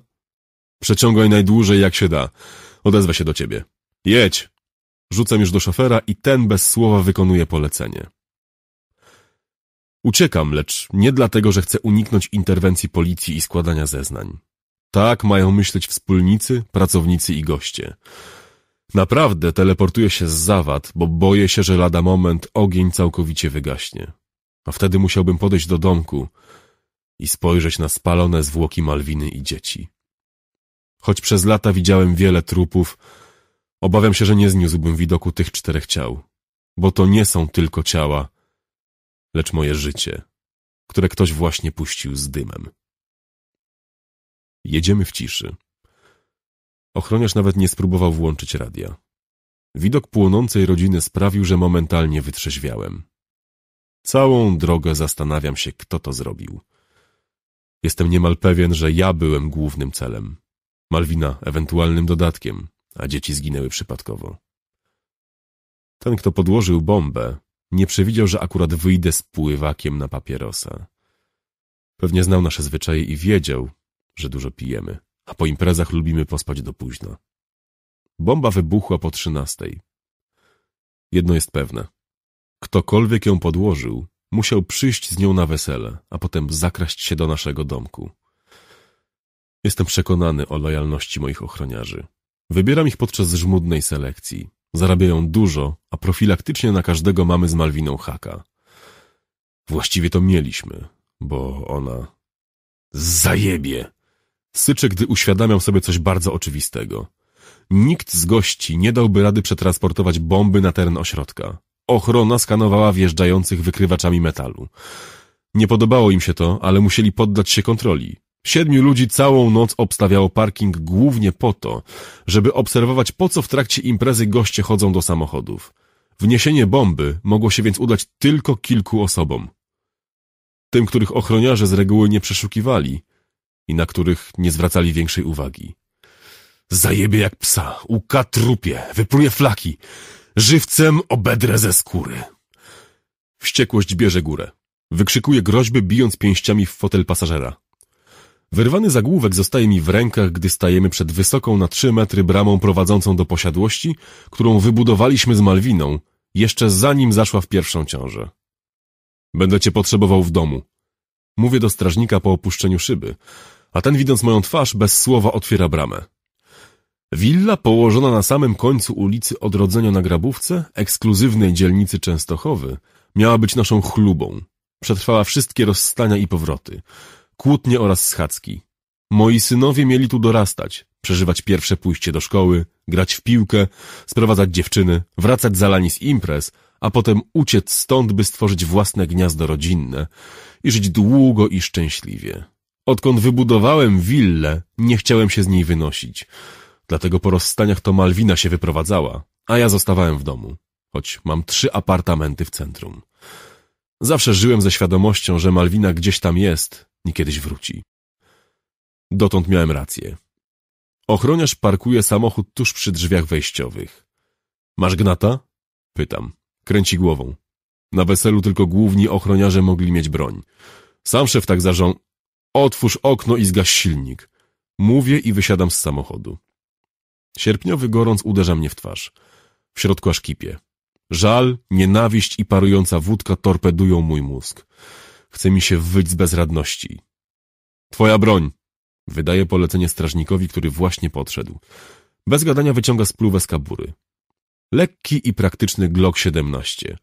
Przeciągaj najdłużej jak się da. Odezwę się do ciebie. Jedź! Rzucam już do szofera i ten bez słowa wykonuje polecenie. Uciekam, lecz nie dlatego, że chcę uniknąć interwencji policji i składania zeznań. Tak mają myśleć wspólnicy, pracownicy i goście. Naprawdę teleportuję się z zawad, bo boję się, że lada moment ogień całkowicie wygaśnie. A wtedy musiałbym podejść do domku i spojrzeć na spalone zwłoki Malwiny i dzieci. Choć przez lata widziałem wiele trupów, obawiam się, że nie zniósłbym widoku tych czterech ciał. Bo to nie są tylko ciała, lecz moje życie, które ktoś właśnie puścił z dymem. Jedziemy w ciszy. Ochroniarz nawet nie spróbował włączyć radia. Widok płonącej rodziny sprawił, że momentalnie wytrzeźwiałem. Całą drogę zastanawiam się, kto to zrobił. Jestem niemal pewien, że ja byłem głównym celem. Malwina ewentualnym dodatkiem, a dzieci zginęły przypadkowo. Ten, kto podłożył bombę, nie przewidział, że akurat wyjdę z pływakiem na papierosa. Pewnie znał nasze zwyczaje i wiedział, że dużo pijemy, a po imprezach lubimy pospać do późna. Bomba wybuchła po trzynastej. Jedno jest pewne. Ktokolwiek ją podłożył, musiał przyjść z nią na wesele, a potem zakraść się do naszego domku. Jestem przekonany o lojalności moich ochroniarzy. Wybieram ich podczas żmudnej selekcji. Zarabiają dużo, a profilaktycznie na każdego mamy z Malwiną haka. Właściwie to mieliśmy, bo ona... Zajebie! Syczy, gdy uświadamiał sobie coś bardzo oczywistego. Nikt z gości nie dałby rady przetransportować bomby na teren ośrodka. Ochrona skanowała wjeżdżających wykrywaczami metalu. Nie podobało im się to, ale musieli poddać się kontroli. Siedmiu ludzi całą noc obstawiało parking głównie po to, żeby obserwować po co w trakcie imprezy goście chodzą do samochodów. Wniesienie bomby mogło się więc udać tylko kilku osobom. Tym, których ochroniarze z reguły nie przeszukiwali i na których nie zwracali większej uwagi. Zajebie jak psa, uka trupie, wypluje flaki, żywcem obedrę ze skóry. Wściekłość bierze górę. Wykrzykuje groźby, bijąc pięściami w fotel pasażera. Wyrwany zagłówek zostaje mi w rękach, gdy stajemy przed wysoką na trzy metry bramą prowadzącą do posiadłości, którą wybudowaliśmy z Malwiną, jeszcze zanim zaszła w pierwszą ciążę. Będę cię potrzebował w domu. Mówię do strażnika po opuszczeniu szyby, a ten widząc moją twarz bez słowa otwiera bramę. Willa położona na samym końcu ulicy Odrodzenia na Grabówce, ekskluzywnej dzielnicy Częstochowy, miała być naszą chlubą. Przetrwała wszystkie rozstania i powroty kłótnie oraz schadzki. Moi synowie mieli tu dorastać, przeżywać pierwsze pójście do szkoły, grać w piłkę, sprowadzać dziewczyny, wracać zalani z imprez, a potem uciec stąd, by stworzyć własne gniazdo rodzinne i żyć długo i szczęśliwie. Odkąd wybudowałem willę, nie chciałem się z niej wynosić. Dlatego po rozstaniach to Malwina się wyprowadzała, a ja zostawałem w domu, choć mam trzy apartamenty w centrum. Zawsze żyłem ze świadomością, że Malwina gdzieś tam jest Niekiedyś wróci. Dotąd miałem rację. Ochroniarz parkuje samochód tuż przy drzwiach wejściowych. Masz gnata? Pytam. Kręci głową. Na weselu tylko główni ochroniarze mogli mieć broń. Sam szef tak zarzą. Otwórz okno i zgaś silnik. Mówię i wysiadam z samochodu. Sierpniowy gorąc uderza mnie w twarz. W środku aż kipie. Żal, nienawiść i parująca wódka torpedują mój mózg. Chce mi się wyć z bezradności. Twoja broń! Wydaje polecenie strażnikowi, który właśnie podszedł. Bez gadania wyciąga spluwę z kabury. Lekki i praktyczny Glock 17.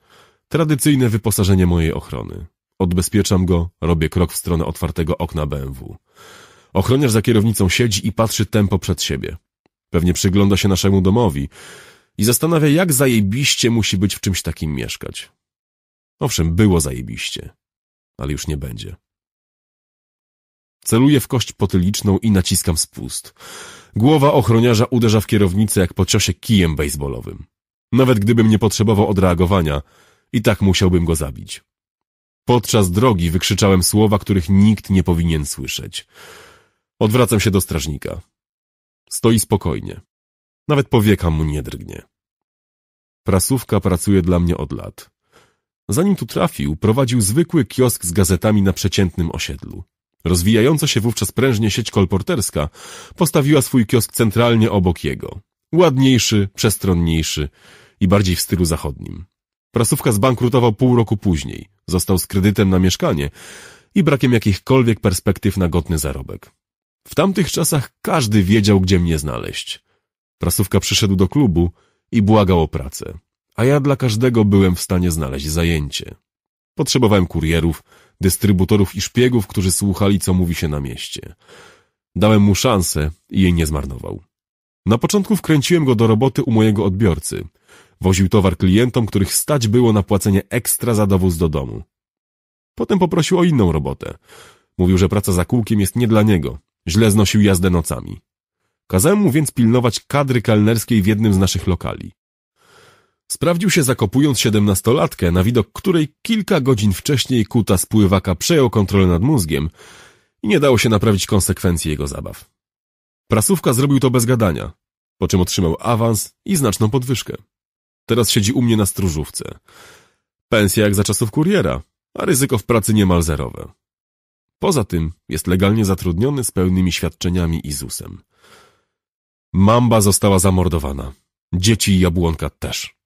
Tradycyjne wyposażenie mojej ochrony. Odbezpieczam go, robię krok w stronę otwartego okna BMW. Ochroniarz za kierownicą siedzi i patrzy tempo przed siebie. Pewnie przygląda się naszemu domowi i zastanawia, jak zajebiście musi być w czymś takim mieszkać. Owszem, było zajebiście ale już nie będzie. Celuję w kość potyliczną i naciskam spust. Głowa ochroniarza uderza w kierownicę jak po ciosie kijem baseballowym. Nawet gdybym nie potrzebował odreagowania, i tak musiałbym go zabić. Podczas drogi wykrzyczałem słowa, których nikt nie powinien słyszeć. Odwracam się do strażnika. Stoi spokojnie. Nawet powieka mu nie drgnie. Prasówka pracuje dla mnie od lat. Zanim tu trafił, prowadził zwykły kiosk z gazetami na przeciętnym osiedlu. Rozwijająca się wówczas prężnie sieć kolporterska postawiła swój kiosk centralnie obok jego. Ładniejszy, przestronniejszy i bardziej w stylu zachodnim. Prasówka zbankrutował pół roku później, został z kredytem na mieszkanie i brakiem jakichkolwiek perspektyw na godny zarobek. W tamtych czasach każdy wiedział, gdzie mnie znaleźć. Prasówka przyszedł do klubu i błagał o pracę a ja dla każdego byłem w stanie znaleźć zajęcie. Potrzebowałem kurierów, dystrybutorów i szpiegów, którzy słuchali, co mówi się na mieście. Dałem mu szansę i jej nie zmarnował. Na początku wkręciłem go do roboty u mojego odbiorcy. Woził towar klientom, których stać było na płacenie ekstra za dowóz do domu. Potem poprosił o inną robotę. Mówił, że praca za kółkiem jest nie dla niego. Źle znosił jazdę nocami. Kazałem mu więc pilnować kadry kelnerskiej w jednym z naszych lokali. Sprawdził się zakopując siedemnastolatkę, na widok której kilka godzin wcześniej kuta spływaka przejął kontrolę nad mózgiem i nie dało się naprawić konsekwencji jego zabaw. Prasówka zrobił to bez gadania, po czym otrzymał awans i znaczną podwyżkę. Teraz siedzi u mnie na stróżówce. Pensja jak za czasów kuriera, a ryzyko w pracy niemal zerowe. Poza tym jest legalnie zatrudniony z pełnymi świadczeniami i ZUS-em. Mamba została zamordowana. Dzieci i jabłonka też.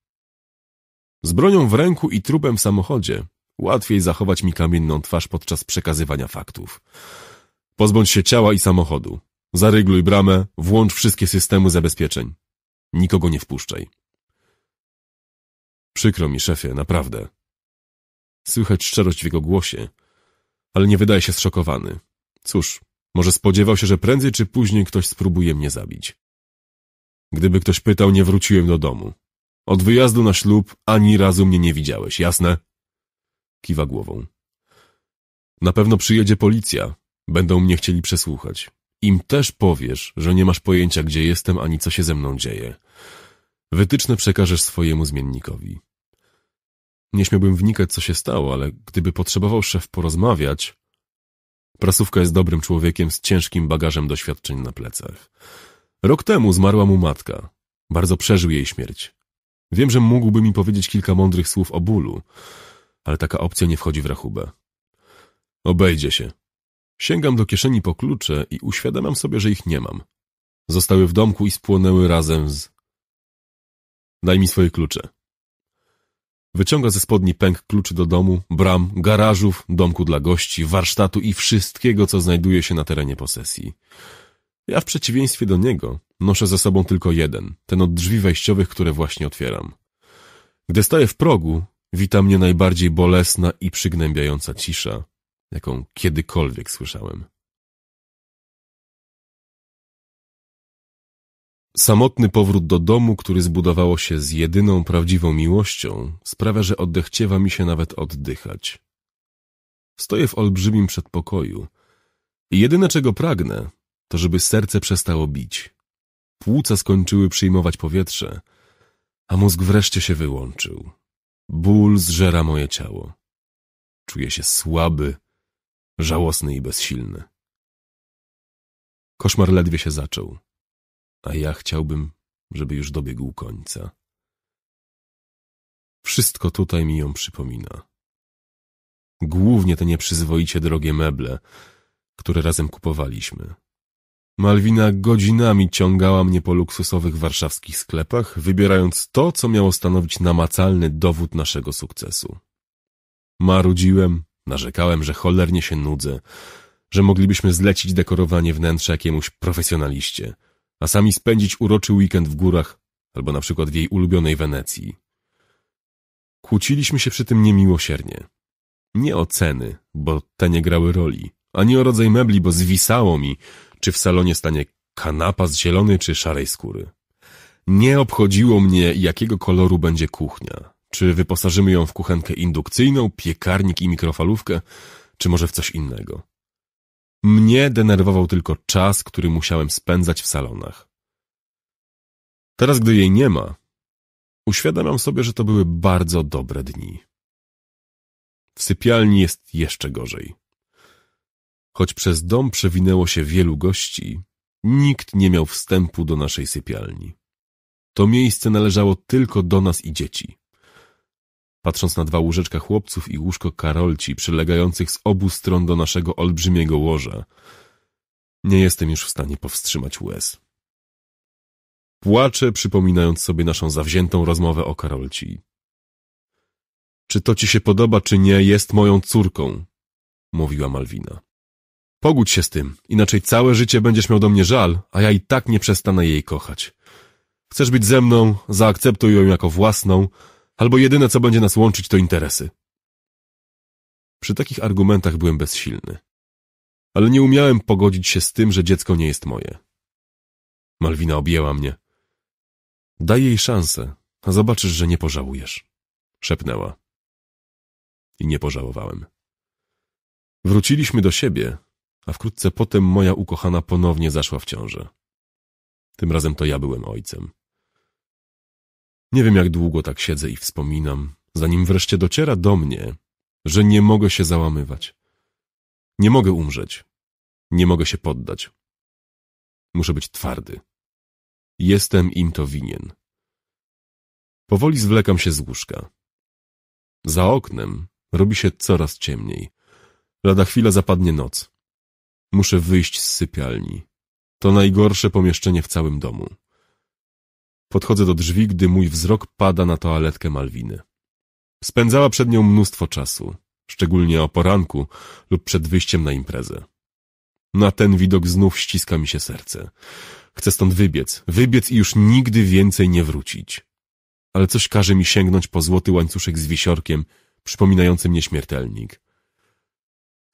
Z bronią w ręku i trupem w samochodzie łatwiej zachować mi kamienną twarz podczas przekazywania faktów. Pozbądź się ciała i samochodu. Zarygluj bramę, włącz wszystkie systemy zabezpieczeń. Nikogo nie wpuszczaj. Przykro mi, szefie, naprawdę. Słychać szczerość w jego głosie, ale nie wydaje się zszokowany. Cóż, może spodziewał się, że prędzej czy później ktoś spróbuje mnie zabić. Gdyby ktoś pytał, nie wróciłem do domu. Od wyjazdu na ślub ani razu mnie nie widziałeś, jasne? Kiwa głową. Na pewno przyjedzie policja. Będą mnie chcieli przesłuchać. Im też powiesz, że nie masz pojęcia, gdzie jestem, ani co się ze mną dzieje. Wytyczne przekażesz swojemu zmiennikowi. Nie śmiałbym wnikać, co się stało, ale gdyby potrzebował szef porozmawiać... Prasówka jest dobrym człowiekiem z ciężkim bagażem doświadczeń na plecach. Rok temu zmarła mu matka. Bardzo przeżył jej śmierć. Wiem, że mógłby mi powiedzieć kilka mądrych słów o bólu, ale taka opcja nie wchodzi w rachubę. Obejdzie się. Sięgam do kieszeni po klucze i uświadamiam sobie, że ich nie mam. Zostały w domku i spłonęły razem z... Daj mi swoje klucze. Wyciąga ze spodni pęk kluczy do domu, bram, garażów, domku dla gości, warsztatu i wszystkiego, co znajduje się na terenie posesji. Ja w przeciwieństwie do niego noszę ze sobą tylko jeden, ten od drzwi wejściowych, które właśnie otwieram. Gdy staję w progu, wita mnie najbardziej bolesna i przygnębiająca cisza, jaką kiedykolwiek słyszałem. Samotny powrót do domu, który zbudowało się z jedyną prawdziwą miłością, sprawia, że oddechciewa mi się nawet oddychać. Stoję w olbrzymim przedpokoju i jedyne czego pragnę, to żeby serce przestało bić. Płuca skończyły przyjmować powietrze, a mózg wreszcie się wyłączył. Ból zżera moje ciało. Czuję się słaby, żałosny i bezsilny. Koszmar ledwie się zaczął, a ja chciałbym, żeby już dobiegł końca. Wszystko tutaj mi ją przypomina. Głównie te nieprzyzwoicie drogie meble, które razem kupowaliśmy. Malwina godzinami ciągała mnie po luksusowych warszawskich sklepach, wybierając to, co miało stanowić namacalny dowód naszego sukcesu. Marudziłem, narzekałem, że cholernie się nudzę, że moglibyśmy zlecić dekorowanie wnętrza jakiemuś profesjonaliście, a sami spędzić uroczy weekend w górach albo na przykład w jej ulubionej Wenecji. Kłóciliśmy się przy tym niemiłosiernie. Nie o ceny, bo te nie grały roli, ani o rodzaj mebli, bo zwisało mi – czy w salonie stanie kanapa z zielonej czy szarej skóry. Nie obchodziło mnie, jakiego koloru będzie kuchnia. Czy wyposażymy ją w kuchenkę indukcyjną, piekarnik i mikrofalówkę, czy może w coś innego. Mnie denerwował tylko czas, który musiałem spędzać w salonach. Teraz, gdy jej nie ma, uświadamiam sobie, że to były bardzo dobre dni. W sypialni jest jeszcze gorzej. Choć przez dom przewinęło się wielu gości, nikt nie miał wstępu do naszej sypialni. To miejsce należało tylko do nas i dzieci. Patrząc na dwa łóżeczka chłopców i łóżko Karolci przylegających z obu stron do naszego olbrzymiego łoża, nie jestem już w stanie powstrzymać łez. Płaczę, przypominając sobie naszą zawziętą rozmowę o Karolci. Czy to ci się podoba, czy nie, jest moją córką, mówiła Malwina. Pogódź się z tym, inaczej całe życie będziesz miał do mnie żal, a ja i tak nie przestanę jej kochać. Chcesz być ze mną, zaakceptuj ją jako własną, albo jedyne, co będzie nas łączyć, to interesy. Przy takich argumentach byłem bezsilny. Ale nie umiałem pogodzić się z tym, że dziecko nie jest moje. Malwina objęła mnie. Daj jej szansę, a zobaczysz, że nie pożałujesz. Szepnęła. I nie pożałowałem. Wróciliśmy do siebie, a wkrótce potem moja ukochana ponownie zaszła w ciążę. Tym razem to ja byłem ojcem. Nie wiem, jak długo tak siedzę i wspominam, zanim wreszcie dociera do mnie, że nie mogę się załamywać. Nie mogę umrzeć. Nie mogę się poddać. Muszę być twardy. Jestem im to winien. Powoli zwlekam się z łóżka. Za oknem robi się coraz ciemniej. Lada chwila zapadnie noc. Muszę wyjść z sypialni. To najgorsze pomieszczenie w całym domu. Podchodzę do drzwi, gdy mój wzrok pada na toaletkę Malwiny. Spędzała przed nią mnóstwo czasu, szczególnie o poranku lub przed wyjściem na imprezę. Na ten widok znów ściska mi się serce. Chcę stąd wybiec, wybiec i już nigdy więcej nie wrócić. Ale coś każe mi sięgnąć po złoty łańcuszek z wisiorkiem, przypominający mnie śmiertelnik.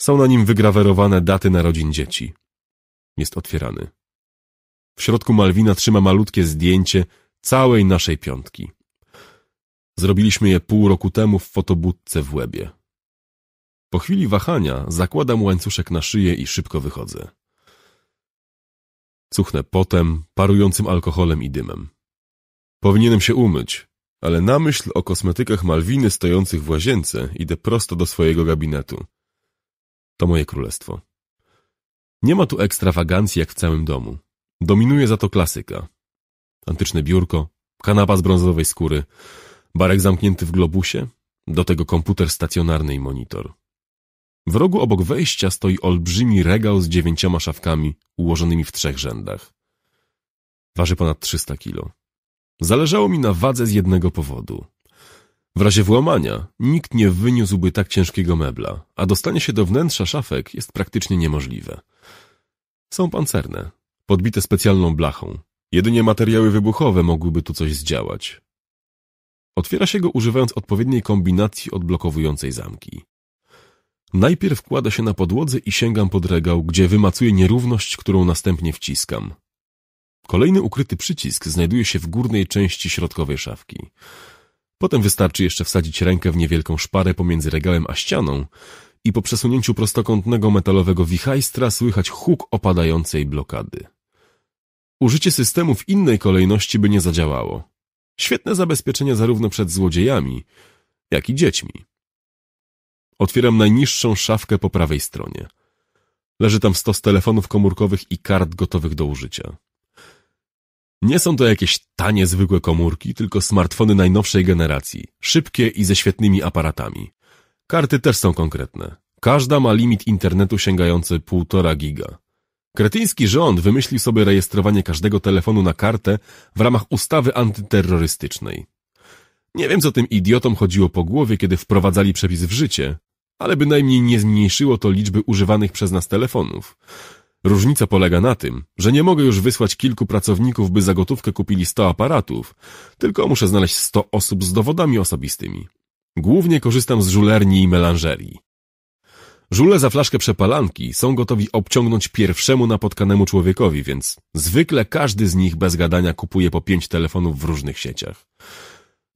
Są na nim wygrawerowane daty narodzin dzieci. Jest otwierany. W środku Malwina trzyma malutkie zdjęcie całej naszej piątki. Zrobiliśmy je pół roku temu w fotobudce w Łebie. Po chwili wahania zakładam łańcuszek na szyję i szybko wychodzę. Cuchnę potem, parującym alkoholem i dymem. Powinienem się umyć, ale na myśl o kosmetykach Malwiny stojących w łazience idę prosto do swojego gabinetu. To moje królestwo. Nie ma tu ekstrawagancji jak w całym domu. Dominuje za to klasyka. Antyczne biurko, kanapa z brązowej skóry, barek zamknięty w globusie, do tego komputer stacjonarny i monitor. W rogu obok wejścia stoi olbrzymi regał z dziewięcioma szafkami ułożonymi w trzech rzędach. Waży ponad 300 kilo. Zależało mi na wadze z jednego powodu. W razie włamania nikt nie wyniósłby tak ciężkiego mebla, a dostanie się do wnętrza szafek jest praktycznie niemożliwe. Są pancerne, podbite specjalną blachą. Jedynie materiały wybuchowe mogłyby tu coś zdziałać. Otwiera się go używając odpowiedniej kombinacji odblokowującej zamki. Najpierw kładę się na podłodze i sięgam pod regał, gdzie wymacuję nierówność, którą następnie wciskam. Kolejny ukryty przycisk znajduje się w górnej części środkowej szafki. Potem wystarczy jeszcze wsadzić rękę w niewielką szparę pomiędzy regałem a ścianą i po przesunięciu prostokątnego metalowego wichajstra słychać huk opadającej blokady. Użycie systemu w innej kolejności by nie zadziałało. Świetne zabezpieczenie zarówno przed złodziejami, jak i dziećmi. Otwieram najniższą szafkę po prawej stronie. Leży tam stos telefonów komórkowych i kart gotowych do użycia. Nie są to jakieś tanie, zwykłe komórki, tylko smartfony najnowszej generacji, szybkie i ze świetnymi aparatami. Karty też są konkretne. Każda ma limit internetu sięgający 1,5 giga. Kretyński rząd wymyślił sobie rejestrowanie każdego telefonu na kartę w ramach ustawy antyterrorystycznej. Nie wiem, co tym idiotom chodziło po głowie, kiedy wprowadzali przepis w życie, ale bynajmniej nie zmniejszyło to liczby używanych przez nas telefonów. Różnica polega na tym, że nie mogę już wysłać kilku pracowników, by za gotówkę kupili 100 aparatów, tylko muszę znaleźć 100 osób z dowodami osobistymi. Głównie korzystam z żulerni i melanżerii. Żule za flaszkę przepalanki są gotowi obciągnąć pierwszemu napotkanemu człowiekowi, więc zwykle każdy z nich bez gadania kupuje po pięć telefonów w różnych sieciach.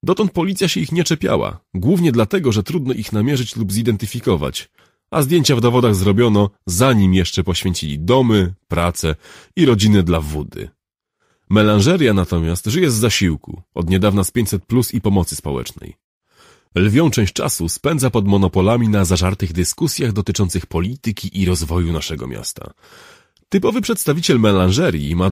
Dotąd policja się ich nie czepiała, głównie dlatego, że trudno ich namierzyć lub zidentyfikować – a zdjęcia w dowodach zrobiono, zanim jeszcze poświęcili domy, pracę i rodziny dla wody. Melanżeria natomiast żyje z zasiłku, od niedawna z 500 plus i pomocy społecznej. Lwią część czasu spędza pod monopolami na zażartych dyskusjach dotyczących polityki i rozwoju naszego miasta. Typowy przedstawiciel melanżerii ma